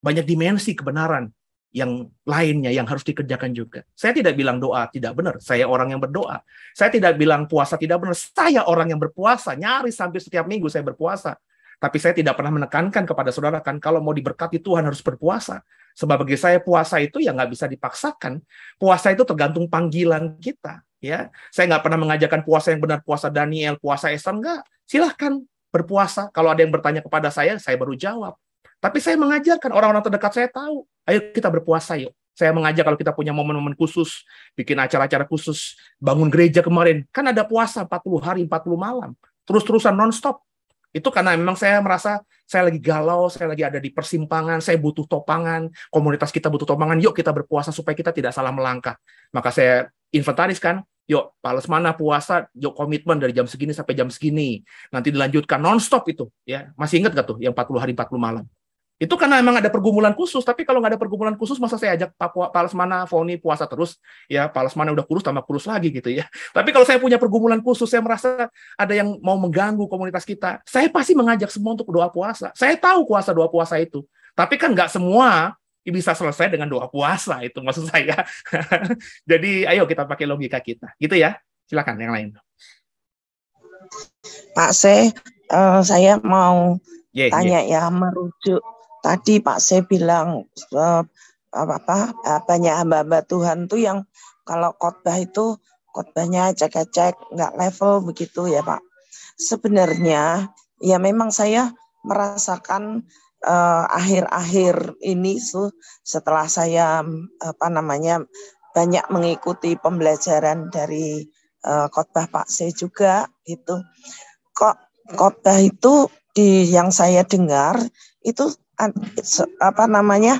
[SPEAKER 1] Banyak dimensi kebenaran yang lainnya yang harus dikerjakan juga. Saya tidak bilang doa tidak benar, saya orang yang berdoa. Saya tidak bilang puasa tidak benar, saya orang yang berpuasa. Nyaris sampai setiap minggu saya berpuasa. Tapi saya tidak pernah menekankan kepada saudara kan kalau mau diberkati Tuhan harus berpuasa. Sebab bagi saya puasa itu ya nggak bisa dipaksakan. Puasa itu tergantung panggilan kita. Ya, saya nggak pernah mengajarkan puasa yang benar, puasa Daniel, puasa Esther nggak. Silahkan berpuasa. Kalau ada yang bertanya kepada saya, saya baru jawab. Tapi saya mengajarkan orang-orang terdekat saya tahu. Ayo kita berpuasa yuk. Saya mengajak kalau kita punya momen-momen khusus, bikin acara-acara khusus, bangun gereja kemarin. Kan ada puasa 40 hari, 40 malam. Terus-terusan non-stop. Itu karena memang saya merasa saya lagi galau, saya lagi ada di persimpangan, saya butuh topangan, komunitas kita butuh topangan, yuk kita berpuasa supaya kita tidak salah melangkah. Maka saya inventaris kan, yuk pales mana puasa yuk komitmen dari jam segini sampai jam segini nanti dilanjutkan non-stop itu ya masih ingat gak tuh yang 40 hari 40 malam itu karena memang ada pergumulan khusus, tapi kalau nggak ada pergumulan khusus, masa saya ajak Papua, Palasmana Foni puasa terus, ya Palasmana udah kurus tambah kurus lagi gitu ya. [laughs] Tapi kalau saya punya pergumulan khusus, saya merasa ada yang mau mengganggu komunitas kita, saya pasti mengajak semua untuk doa puasa. Saya tahu kuasa doa puasa itu, tapi kan nggak semua bisa selesai dengan doa puasa itu maksud [laughs] saya. Jadi ayo kita pakai logika kita, gitu ya. Silakan yang lain.
[SPEAKER 4] Pak saya uh, eh, saya mau
[SPEAKER 2] yeah, tanya yeah.
[SPEAKER 4] ya merujuk tadi Pak saya bilang eh, apa apa eh, banyak hamba-hamba Tuhan tuh yang kalau khotbah itu khotbahnya cek-cek nggak level begitu ya Pak. Sebenarnya ya memang saya merasakan eh, akhir-akhir uh, ini tuh setelah saya apa namanya banyak mengikuti pembelajaran dari uh, khotbah Pak C juga gitu. Kok khotbah itu di yang saya dengar itu apa namanya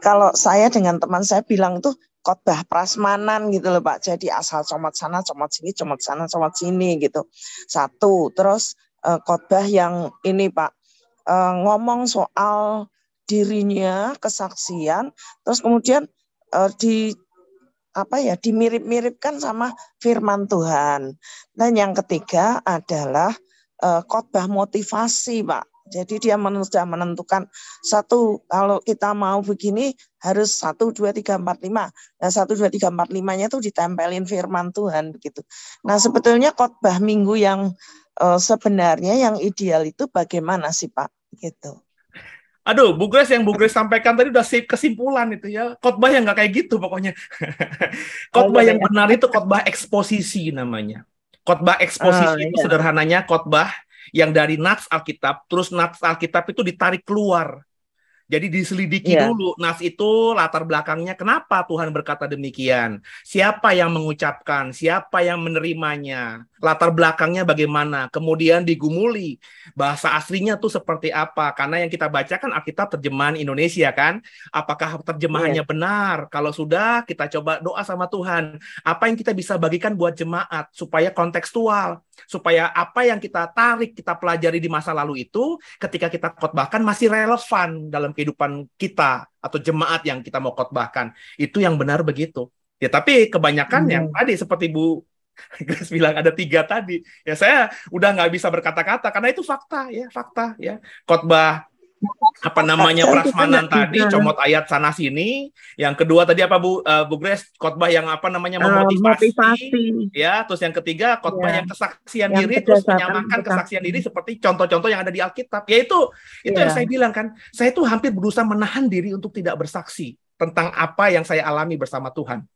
[SPEAKER 4] kalau saya dengan teman saya bilang tuh khotbah prasmanan gitu loh Pak. Jadi asal comot sana, comot sini, comot sana, comot sini gitu. Satu, terus uh, khotbah yang ini Pak uh, ngomong soal dirinya, kesaksian, terus kemudian uh, di apa ya dimirip-miripkan sama firman Tuhan. Dan yang ketiga adalah uh, khotbah motivasi Pak jadi dia sudah menentukan satu kalau kita mau begini harus satu dua tiga empat lima. Nah satu dua tiga empat limanya itu ditempelin firman Tuhan begitu. Nah sebetulnya khotbah minggu yang uh,
[SPEAKER 1] sebenarnya yang ideal itu bagaimana sih Pak? Gitu. Aduh, Bu Grace yang Bu Grace sampaikan tadi udah kesimpulan itu ya. Khotbah yang nggak kayak gitu pokoknya. [laughs] khotbah yang oh, iya. benar itu khotbah eksposisi namanya. Khotbah eksposisi oh, itu iya. sederhananya khotbah yang dari nats Alkitab, terus nats Alkitab itu ditarik keluar. Jadi diselidiki yeah. dulu nas itu latar belakangnya kenapa Tuhan berkata demikian? Siapa yang mengucapkan? Siapa yang menerimanya? Latar belakangnya bagaimana? Kemudian digumuli bahasa aslinya tuh seperti apa? Karena yang kita baca kan Alkitab terjemahan Indonesia kan? Apakah terjemahannya yeah. benar? Kalau sudah kita coba doa sama Tuhan, apa yang kita bisa bagikan buat jemaat supaya kontekstual supaya apa yang kita tarik, kita pelajari di masa lalu itu ketika kita khotbahkan masih relevan dalam kehidupan kita atau jemaat yang kita mau khotbahkan. Itu yang benar begitu. Ya tapi kebanyakan hmm. yang iya. tadi seperti Bu Grace bilang ada tiga tadi. Ya saya udah nggak bisa berkata-kata karena itu fakta ya fakta ya khotbah apa namanya prasmanan tadi comot ayat sana sini yang kedua tadi apa bu uh, bu Grace khotbah yang apa namanya eh, memotivasi uh, ya terus yang ketiga khotbah ya. yang kesaksian yang diri terus menyamakan kesaksian diri seperti contoh-contoh yang ada di Alkitab yaitu itu ya. yang saya bilang kan saya tuh hampir berusaha menahan diri untuk tidak bersaksi tentang apa yang saya alami bersama Tuhan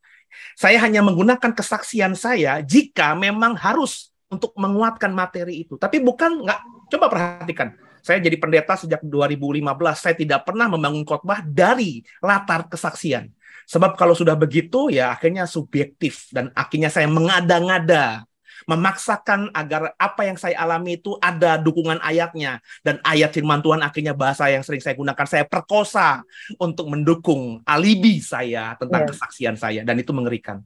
[SPEAKER 1] saya hanya menggunakan kesaksian saya jika memang harus untuk menguatkan materi itu tapi bukan nggak coba perhatikan saya jadi pendeta sejak 2015. Saya tidak pernah membangun khotbah dari latar kesaksian. Sebab kalau sudah begitu ya akhirnya subjektif dan akhirnya saya mengada-ngada memaksakan agar apa yang saya alami itu ada dukungan ayatnya dan ayat firman Tuhan akhirnya bahasa yang sering saya gunakan saya perkosa untuk mendukung alibi saya tentang yeah. kesaksian saya dan itu mengerikan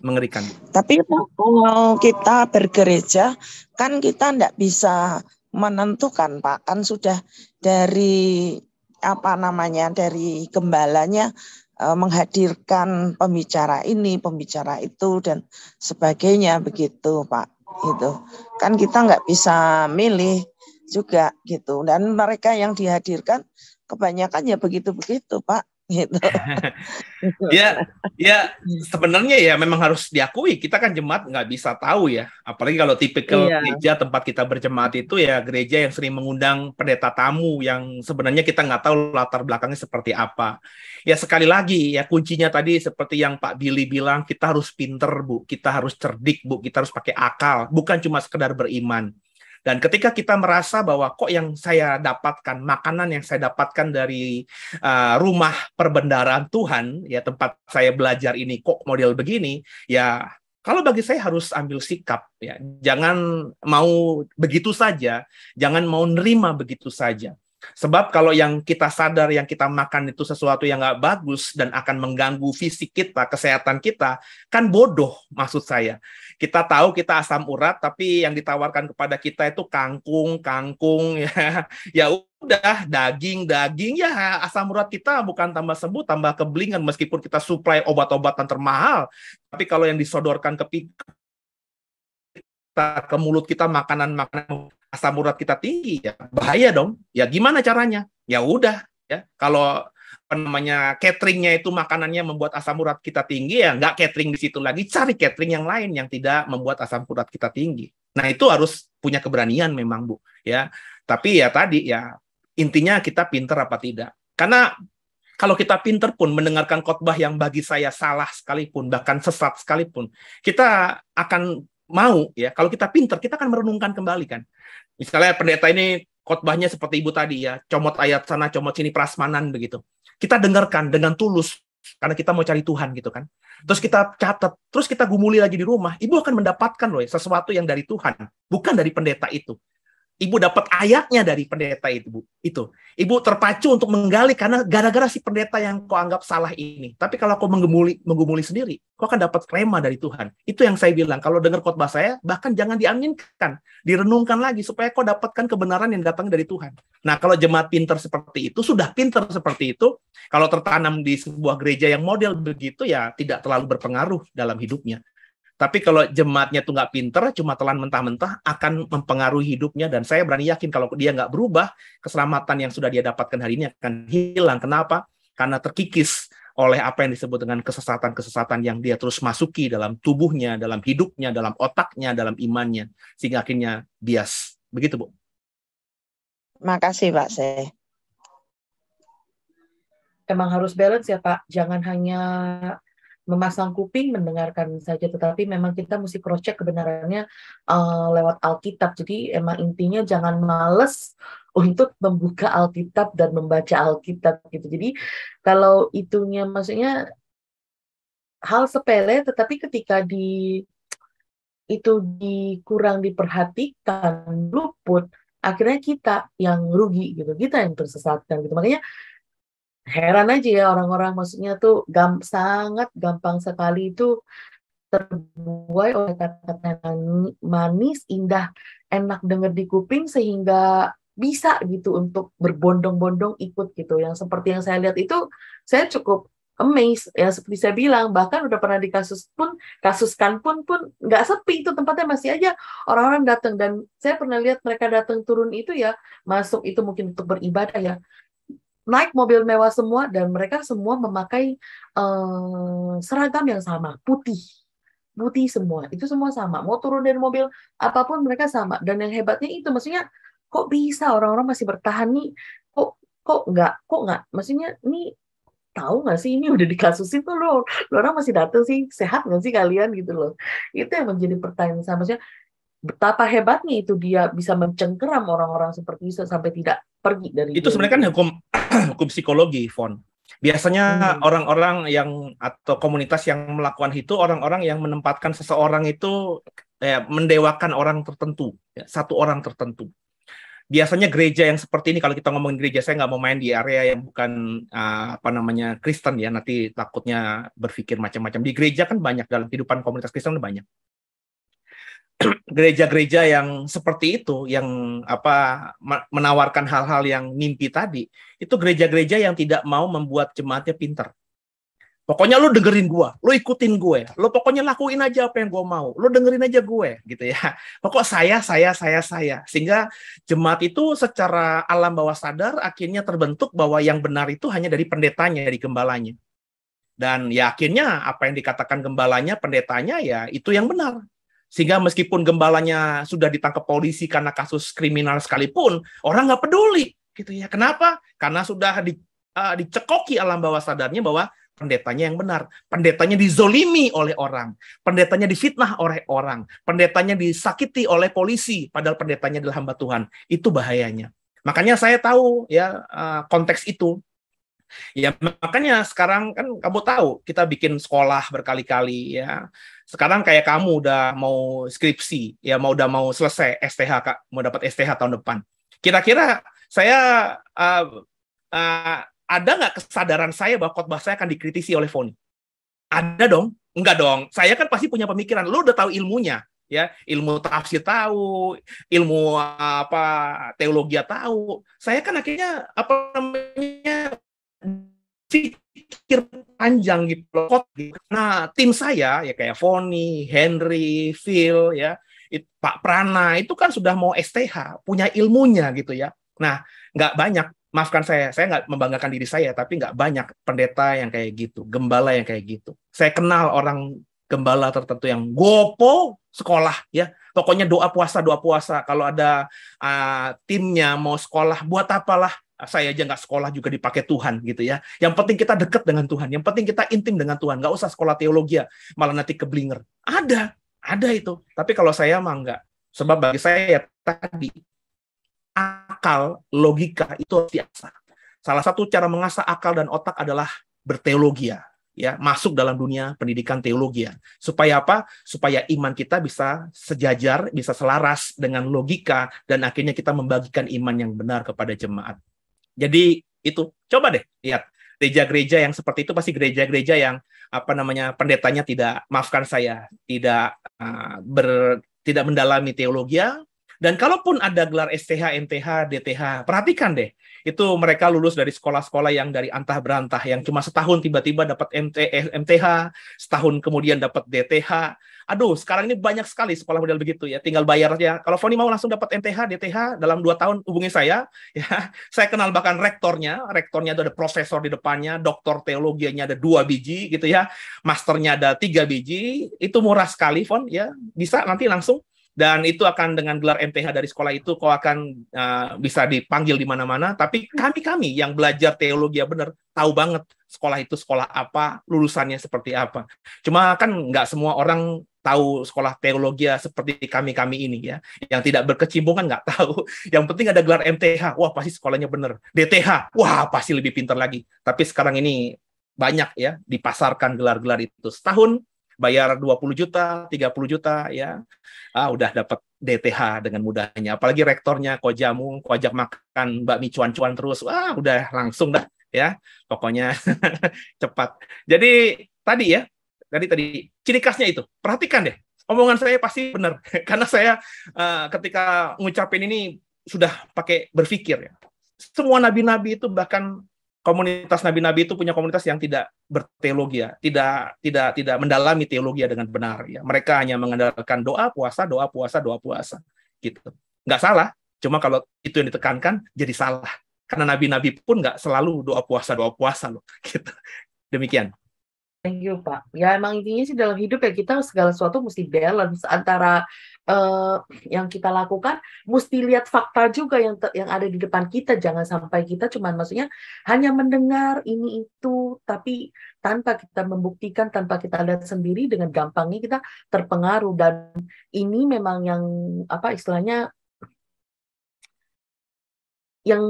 [SPEAKER 1] mengerikan.
[SPEAKER 4] Tapi kalau kita bergereja kan kita tidak bisa menentukan Pak kan sudah dari apa namanya dari gembalanya e, menghadirkan pembicara ini, pembicara itu dan sebagainya begitu, Pak. itu Kan kita nggak bisa milih juga gitu. Dan mereka yang dihadirkan kebanyakan ya begitu-begitu, Pak gitu. [laughs] ya,
[SPEAKER 1] ya sebenarnya ya memang harus diakui kita kan jemaat nggak bisa tahu ya. Apalagi kalau tipikal iya. gereja tempat kita berjemaat itu ya gereja yang sering mengundang pendeta tamu yang sebenarnya kita nggak tahu latar belakangnya seperti apa. Ya sekali lagi ya kuncinya tadi seperti yang Pak Billy bilang kita harus pinter bu, kita harus cerdik bu, kita harus pakai akal, bukan cuma sekedar beriman. Dan ketika kita merasa bahwa kok yang saya dapatkan, makanan yang saya dapatkan dari uh, rumah perbendaraan Tuhan, ya tempat saya belajar ini kok model begini, ya kalau bagi saya harus ambil sikap ya jangan mau begitu saja jangan mau nerima begitu saja sebab kalau yang kita sadar yang kita makan itu sesuatu yang nggak bagus dan akan mengganggu fisik kita kesehatan kita kan bodoh maksud saya kita tahu kita asam urat tapi yang ditawarkan kepada kita itu kangkung kangkung [laughs] ya ya udah daging daging ya asam urat kita bukan tambah sembuh tambah keblingan meskipun kita supply obat-obatan termahal tapi kalau yang disodorkan ke kita ke mulut kita makanan makanan asam urat kita tinggi ya bahaya dong ya gimana caranya ya udah ya kalau apa namanya cateringnya itu makanannya membuat asam urat kita tinggi ya nggak catering di situ lagi cari catering yang lain yang tidak membuat asam urat kita tinggi nah itu harus punya keberanian memang bu ya tapi ya tadi ya intinya kita pinter apa tidak karena kalau kita pinter pun mendengarkan khotbah yang bagi saya salah sekalipun bahkan sesat sekalipun kita akan mau ya kalau kita pinter kita akan merenungkan kembali kan misalnya pendeta ini khotbahnya seperti ibu tadi ya comot ayat sana comot sini prasmanan begitu kita dengarkan dengan tulus karena kita mau cari Tuhan gitu kan. Terus kita catat, terus kita gumuli lagi di rumah, ibu akan mendapatkan loh sesuatu yang dari Tuhan, bukan dari pendeta itu. Ibu dapat ayatnya dari pendeta itu, Bu. Itu. Ibu terpacu untuk menggali karena gara-gara si pendeta yang kau anggap salah ini. Tapi kalau kau menggumuli, menggumuli sendiri, kau akan dapat krema dari Tuhan. Itu yang saya bilang. Kalau dengar khotbah saya, bahkan jangan diaminkan. Direnungkan lagi supaya kau dapatkan kebenaran yang datang dari Tuhan. Nah, kalau jemaat pinter seperti itu, sudah pinter seperti itu, kalau tertanam di sebuah gereja yang model begitu, ya tidak terlalu berpengaruh dalam hidupnya. Tapi kalau jemaatnya tuh nggak pinter, cuma telan mentah-mentah, akan mempengaruhi hidupnya. Dan saya berani yakin kalau dia nggak berubah, keselamatan yang sudah dia dapatkan hari ini akan hilang. Kenapa? Karena terkikis oleh apa yang disebut dengan kesesatan-kesesatan yang dia terus masuki dalam tubuhnya, dalam hidupnya, dalam otaknya, dalam imannya. Sehingga akhirnya bias. Begitu, Bu.
[SPEAKER 4] Makasih, Pak Se.
[SPEAKER 3] Emang harus balance ya, Pak. Jangan hanya memasang kuping mendengarkan saja tetapi memang kita mesti cross check kebenarannya uh, lewat Alkitab jadi emang intinya jangan males untuk membuka Alkitab dan membaca Alkitab gitu jadi kalau itunya maksudnya hal sepele tetapi ketika di itu dikurang diperhatikan luput akhirnya kita yang rugi gitu kita yang tersesatkan gitu makanya heran aja ya orang-orang maksudnya tuh gam sangat gampang sekali itu terbuai oleh kata-kata manis, indah, enak denger di kuping sehingga bisa gitu untuk berbondong-bondong ikut gitu. Yang seperti yang saya lihat itu saya cukup amazed ya seperti saya bilang bahkan udah pernah di kasus pun kasuskan pun pun nggak sepi itu tempatnya masih aja orang-orang datang dan saya pernah lihat mereka datang turun itu ya masuk itu mungkin untuk beribadah ya naik mobil mewah semua dan mereka semua memakai uh, seragam yang sama, putih. Putih semua, itu semua sama. Mau turun dari mobil apapun mereka sama. Dan yang hebatnya itu maksudnya kok bisa orang-orang masih bertahan nih? Kok kok nggak kok nggak maksudnya nih tahu nggak sih ini udah dikasusin tuh loh lo orang masih datang sih sehat nggak sih kalian gitu loh itu yang menjadi pertanyaan sama saya betapa hebatnya itu dia bisa mencengkeram orang-orang seperti itu sampai tidak pergi dari
[SPEAKER 1] itu sebenarnya kan hukum [clears throat] hukum psikologi font biasanya hmm. orang-orang hmm. yang atau komunitas yang melakukan itu orang-orang yang menempatkan seseorang itu eh, mendewakan orang tertentu ya, satu orang tertentu biasanya gereja yang seperti ini kalau kita ngomongin gereja saya nggak mau main di area yang bukan uh, apa namanya Kristen ya nanti takutnya berpikir macam-macam di gereja kan banyak dalam kehidupan komunitas Kristen banyak [clears throat] gereja-gereja yang seperti itu yang apa menawarkan hal-hal yang mimpi tadi itu gereja-gereja yang tidak mau membuat jemaatnya pinter pokoknya lu dengerin gue lu ikutin gue lu pokoknya lakuin aja apa yang gue mau lu dengerin aja gue gitu ya [laughs] pokok saya saya saya saya sehingga jemaat itu secara alam bawah sadar akhirnya terbentuk bahwa yang benar itu hanya dari pendetanya dari gembalanya dan yakinnya apa yang dikatakan gembalanya pendetanya ya itu yang benar sehingga meskipun gembalanya sudah ditangkap polisi karena kasus kriminal sekalipun, orang nggak peduli gitu ya. Kenapa? Karena sudah di, uh, dicekoki alam bawah sadarnya bahwa pendetanya yang benar, pendetanya dizolimi oleh orang, pendetanya difitnah oleh orang, pendetanya disakiti oleh polisi, padahal pendetanya adalah hamba Tuhan. Itu bahayanya. Makanya saya tahu ya eh, konteks itu Ya makanya sekarang kan kamu tahu kita bikin sekolah berkali-kali ya. Sekarang kayak kamu udah mau skripsi, ya mau udah mau selesai STH Kak, mau dapat STH tahun depan. Kira-kira saya uh, uh, ada nggak kesadaran saya bahwa khotbah saya akan dikritisi oleh Foni? Ada dong, enggak dong. Saya kan pasti punya pemikiran. lo udah tahu ilmunya, ya ilmu tafsir tahu ilmu apa teologi tahu saya kan akhirnya apa namanya pikir panjang gitu loh. Gitu. Nah, tim saya ya kayak Foni, Henry, Phil ya, Pak Prana itu kan sudah mau STH, punya ilmunya gitu ya. Nah, nggak banyak maafkan saya, saya nggak membanggakan diri saya, tapi nggak banyak pendeta yang kayak gitu, gembala yang kayak gitu. Saya kenal orang gembala tertentu yang gopo sekolah ya. Pokoknya doa puasa, doa puasa. Kalau ada uh, timnya mau sekolah, buat apalah saya aja nggak sekolah juga dipakai Tuhan gitu ya. Yang penting kita dekat dengan Tuhan, yang penting kita intim dengan Tuhan, nggak usah sekolah teologi ya, malah nanti keblinger. Ada, ada itu. Tapi kalau saya mah nggak. Sebab bagi saya ya, tadi akal, logika itu biasa. Salah satu cara mengasah akal dan otak adalah berteologi ya. ya, masuk dalam dunia pendidikan teologi. ya. Supaya apa? Supaya iman kita bisa sejajar, bisa selaras dengan logika dan akhirnya kita membagikan iman yang benar kepada jemaat. Jadi itu coba deh lihat gereja-gereja yang seperti itu pasti gereja-gereja yang apa namanya pendetanya tidak maafkan saya tidak uh, ber tidak mendalami teologi ya. dan kalaupun ada gelar STH, MTH, DTH, perhatikan deh. Itu mereka lulus dari sekolah-sekolah yang dari antah berantah, yang cuma setahun tiba-tiba dapat MT, MTH, eh, setahun kemudian dapat DTH, Aduh, sekarang ini banyak sekali sekolah model begitu ya. Tinggal bayar aja. Kalau Foni mau langsung dapat MTH, DTH dalam dua tahun hubungi saya. Ya, [laughs] saya kenal bahkan rektornya. Rektornya itu ada profesor di depannya, doktor teologinya ada dua biji gitu ya, masternya ada tiga biji. Itu murah sekali, Fon. Ya, bisa nanti langsung dan itu akan dengan gelar MTH dari sekolah itu kau akan uh, bisa dipanggil di mana-mana tapi kami-kami yang belajar teologi ya benar tahu banget sekolah itu sekolah apa lulusannya seperti apa cuma kan nggak semua orang tahu sekolah teologi ya seperti kami-kami ini ya yang tidak berkecimpung kan nggak tahu [laughs] yang penting ada gelar MTH wah pasti sekolahnya benar DTH wah pasti lebih pintar lagi tapi sekarang ini banyak ya dipasarkan gelar-gelar itu setahun bayar 20 juta, 30 juta ya. Ah udah dapat DTH dengan mudahnya. Apalagi rektornya kojamu, ajak makan bakmi cuan-cuan terus. Wah, udah langsung dah ya. Pokoknya [laughs] cepat. Jadi tadi ya, tadi tadi ciri khasnya itu. Perhatikan deh. Omongan saya pasti benar [laughs] karena saya uh, ketika ngucapin ini sudah pakai berpikir ya. Semua nabi-nabi itu bahkan komunitas nabi-nabi itu punya komunitas yang tidak berteologi ya, tidak tidak tidak mendalami teologi ya dengan benar ya. Mereka hanya mengandalkan doa, puasa, doa, puasa, doa, puasa gitu. Nggak salah, cuma kalau itu yang ditekankan jadi salah. Karena nabi-nabi pun nggak selalu doa puasa, doa puasa loh [laughs] gitu. Demikian.
[SPEAKER 3] Thank you, Pak. Ya emang intinya sih dalam hidup ya kita segala sesuatu mesti balance antara Eh, yang kita lakukan mesti lihat fakta juga yang yang ada di depan kita jangan sampai kita cuma maksudnya hanya mendengar ini itu tapi tanpa kita membuktikan tanpa kita lihat sendiri dengan gampangnya kita terpengaruh dan ini memang yang apa istilahnya yang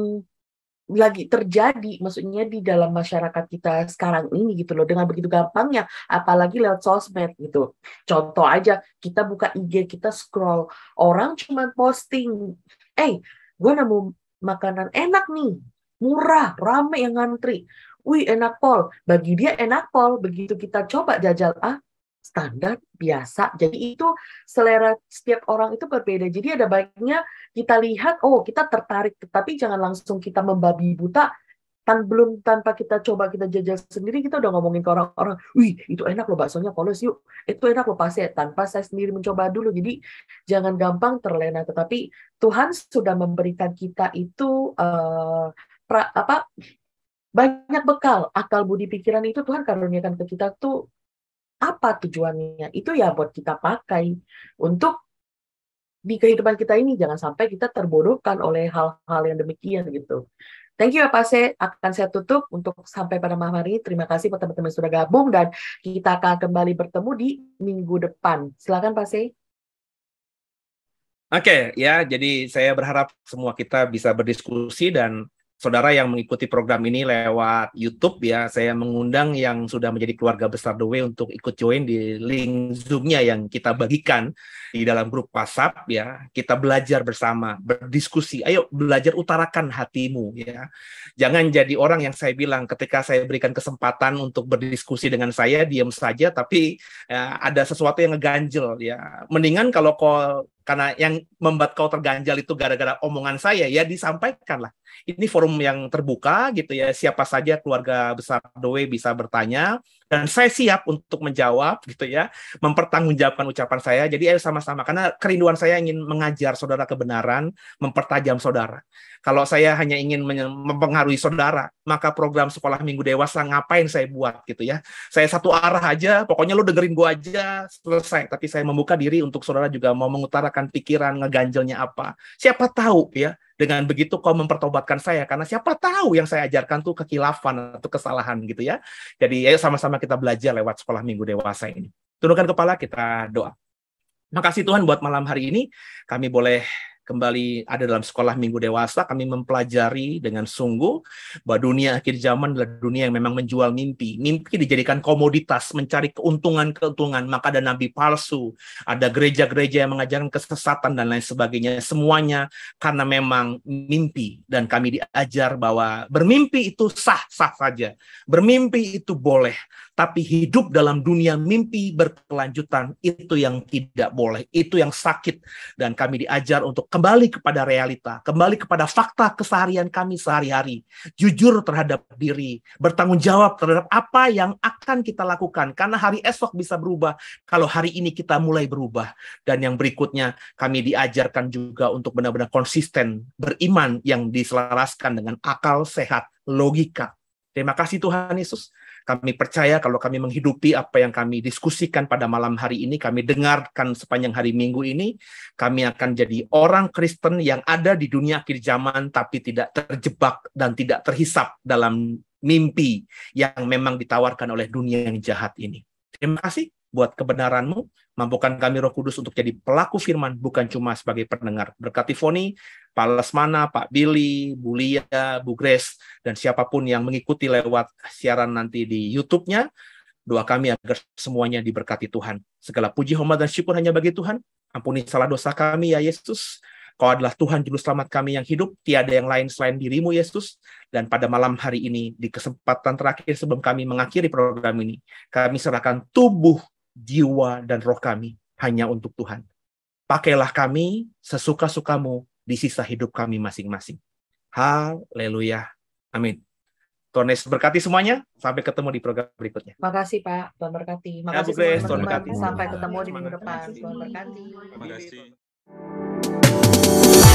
[SPEAKER 3] lagi terjadi maksudnya di dalam masyarakat kita sekarang ini gitu loh dengan begitu gampangnya apalagi lewat sosmed gitu contoh aja kita buka IG kita scroll orang cuma posting eh gue nemu makanan enak nih murah rame yang ngantri wih enak pol bagi dia enak pol begitu kita coba jajal ah standar biasa. Jadi itu selera setiap orang itu berbeda. Jadi ada baiknya kita lihat, oh kita tertarik, tetapi jangan langsung kita membabi buta. Tan belum tanpa kita coba kita jajal sendiri, kita udah ngomongin ke orang-orang, wih itu enak loh baksonya polos yuk, itu enak loh pasti tanpa saya sendiri mencoba dulu. Jadi jangan gampang terlena. Tetapi Tuhan sudah memberikan kita itu uh, pra, apa banyak bekal akal budi pikiran itu Tuhan karuniakan ke kita tuh apa tujuannya itu ya buat kita pakai untuk di kehidupan kita ini jangan sampai kita terbodohkan oleh hal-hal yang demikian gitu. Thank you ya, Pak Se, akan saya tutup untuk sampai pada malam hari. Terima kasih buat teman-teman sudah gabung dan kita akan kembali bertemu di minggu depan. Silakan Pak Se. Oke,
[SPEAKER 1] okay, ya jadi saya berharap semua kita bisa berdiskusi dan saudara yang mengikuti program ini lewat YouTube ya, saya mengundang yang sudah menjadi keluarga besar The Way untuk ikut join di link Zoom-nya yang kita bagikan di dalam grup WhatsApp ya. Kita belajar bersama, berdiskusi. Ayo belajar utarakan hatimu ya. Jangan jadi orang yang saya bilang ketika saya berikan kesempatan untuk berdiskusi dengan saya diam saja tapi ya, ada sesuatu yang ngeganjel ya. Mendingan kalau karena yang membuat kau terganjal itu gara-gara omongan saya ya disampaikanlah ini forum yang terbuka gitu ya siapa saja keluarga besar Doe bisa bertanya dan saya siap untuk menjawab gitu ya, mempertanggungjawabkan ucapan saya. Jadi ayo sama-sama karena kerinduan saya ingin mengajar saudara kebenaran, mempertajam saudara. Kalau saya hanya ingin mempengaruhi saudara, maka program sekolah Minggu Dewasa ngapain saya buat gitu ya. Saya satu arah aja, pokoknya lo dengerin gua aja selesai, tapi saya membuka diri untuk saudara juga mau mengutarakan pikiran ngeganjelnya apa. Siapa tahu ya, dengan begitu kau mempertobatkan saya karena siapa tahu yang saya ajarkan tuh kekilafan atau kesalahan gitu ya. Jadi ayo sama-sama kita belajar lewat sekolah minggu dewasa ini. Tundukkan kepala kita doa. Makasih Tuhan buat malam hari ini kami boleh kembali ada dalam sekolah minggu dewasa, kami mempelajari dengan sungguh bahwa dunia akhir zaman adalah dunia yang memang menjual mimpi. Mimpi dijadikan komoditas, mencari keuntungan-keuntungan. Maka ada nabi palsu, ada gereja-gereja yang mengajarkan kesesatan dan lain sebagainya. Semuanya karena memang mimpi dan kami diajar bahwa bermimpi itu sah-sah saja. Bermimpi itu boleh, tapi hidup dalam dunia mimpi berkelanjutan itu yang tidak boleh, itu yang sakit dan kami diajar untuk ke kembali kepada realita, kembali kepada fakta keseharian kami sehari-hari, jujur terhadap diri, bertanggung jawab terhadap apa yang akan kita lakukan, karena hari esok bisa berubah kalau hari ini kita mulai berubah. Dan yang berikutnya, kami diajarkan juga untuk benar-benar konsisten, beriman yang diselaraskan dengan akal sehat, logika. Terima kasih Tuhan Yesus. Kami percaya kalau kami menghidupi apa yang kami diskusikan pada malam hari ini, kami dengarkan sepanjang hari Minggu ini, kami akan jadi orang Kristen yang ada di dunia akhir zaman tapi tidak terjebak dan tidak terhisap dalam mimpi yang memang ditawarkan oleh dunia yang jahat ini. Terima kasih buat kebenaranmu. Mampukan kami roh kudus untuk jadi pelaku firman, bukan cuma sebagai pendengar. Berkati Foni Pak Lesmana, Pak Billy, Bu Lia, Bu Grace, dan siapapun yang mengikuti lewat siaran nanti di YouTube-nya. Doa kami agar semuanya diberkati Tuhan. Segala puji, hormat, dan syukur hanya bagi Tuhan. Ampuni salah dosa kami ya Yesus. Kau adalah Tuhan Juru Selamat kami yang hidup, tiada yang lain selain dirimu Yesus. Dan pada malam hari ini, di kesempatan terakhir sebelum kami mengakhiri program ini, kami serahkan tubuh, jiwa, dan roh kami hanya untuk Tuhan. Pakailah kami sesuka-sukamu di sisa hidup kami masing-masing. Haleluya. Amin. Tuhan Yesus berkati semuanya. Sampai ketemu di program berikutnya.
[SPEAKER 3] Terima kasih Pak. Tuhan berkati. Makasih ya, berkati. Tuhan berkati. Sampai ketemu di minggu depan. Tuhan berkati. Terima kasih.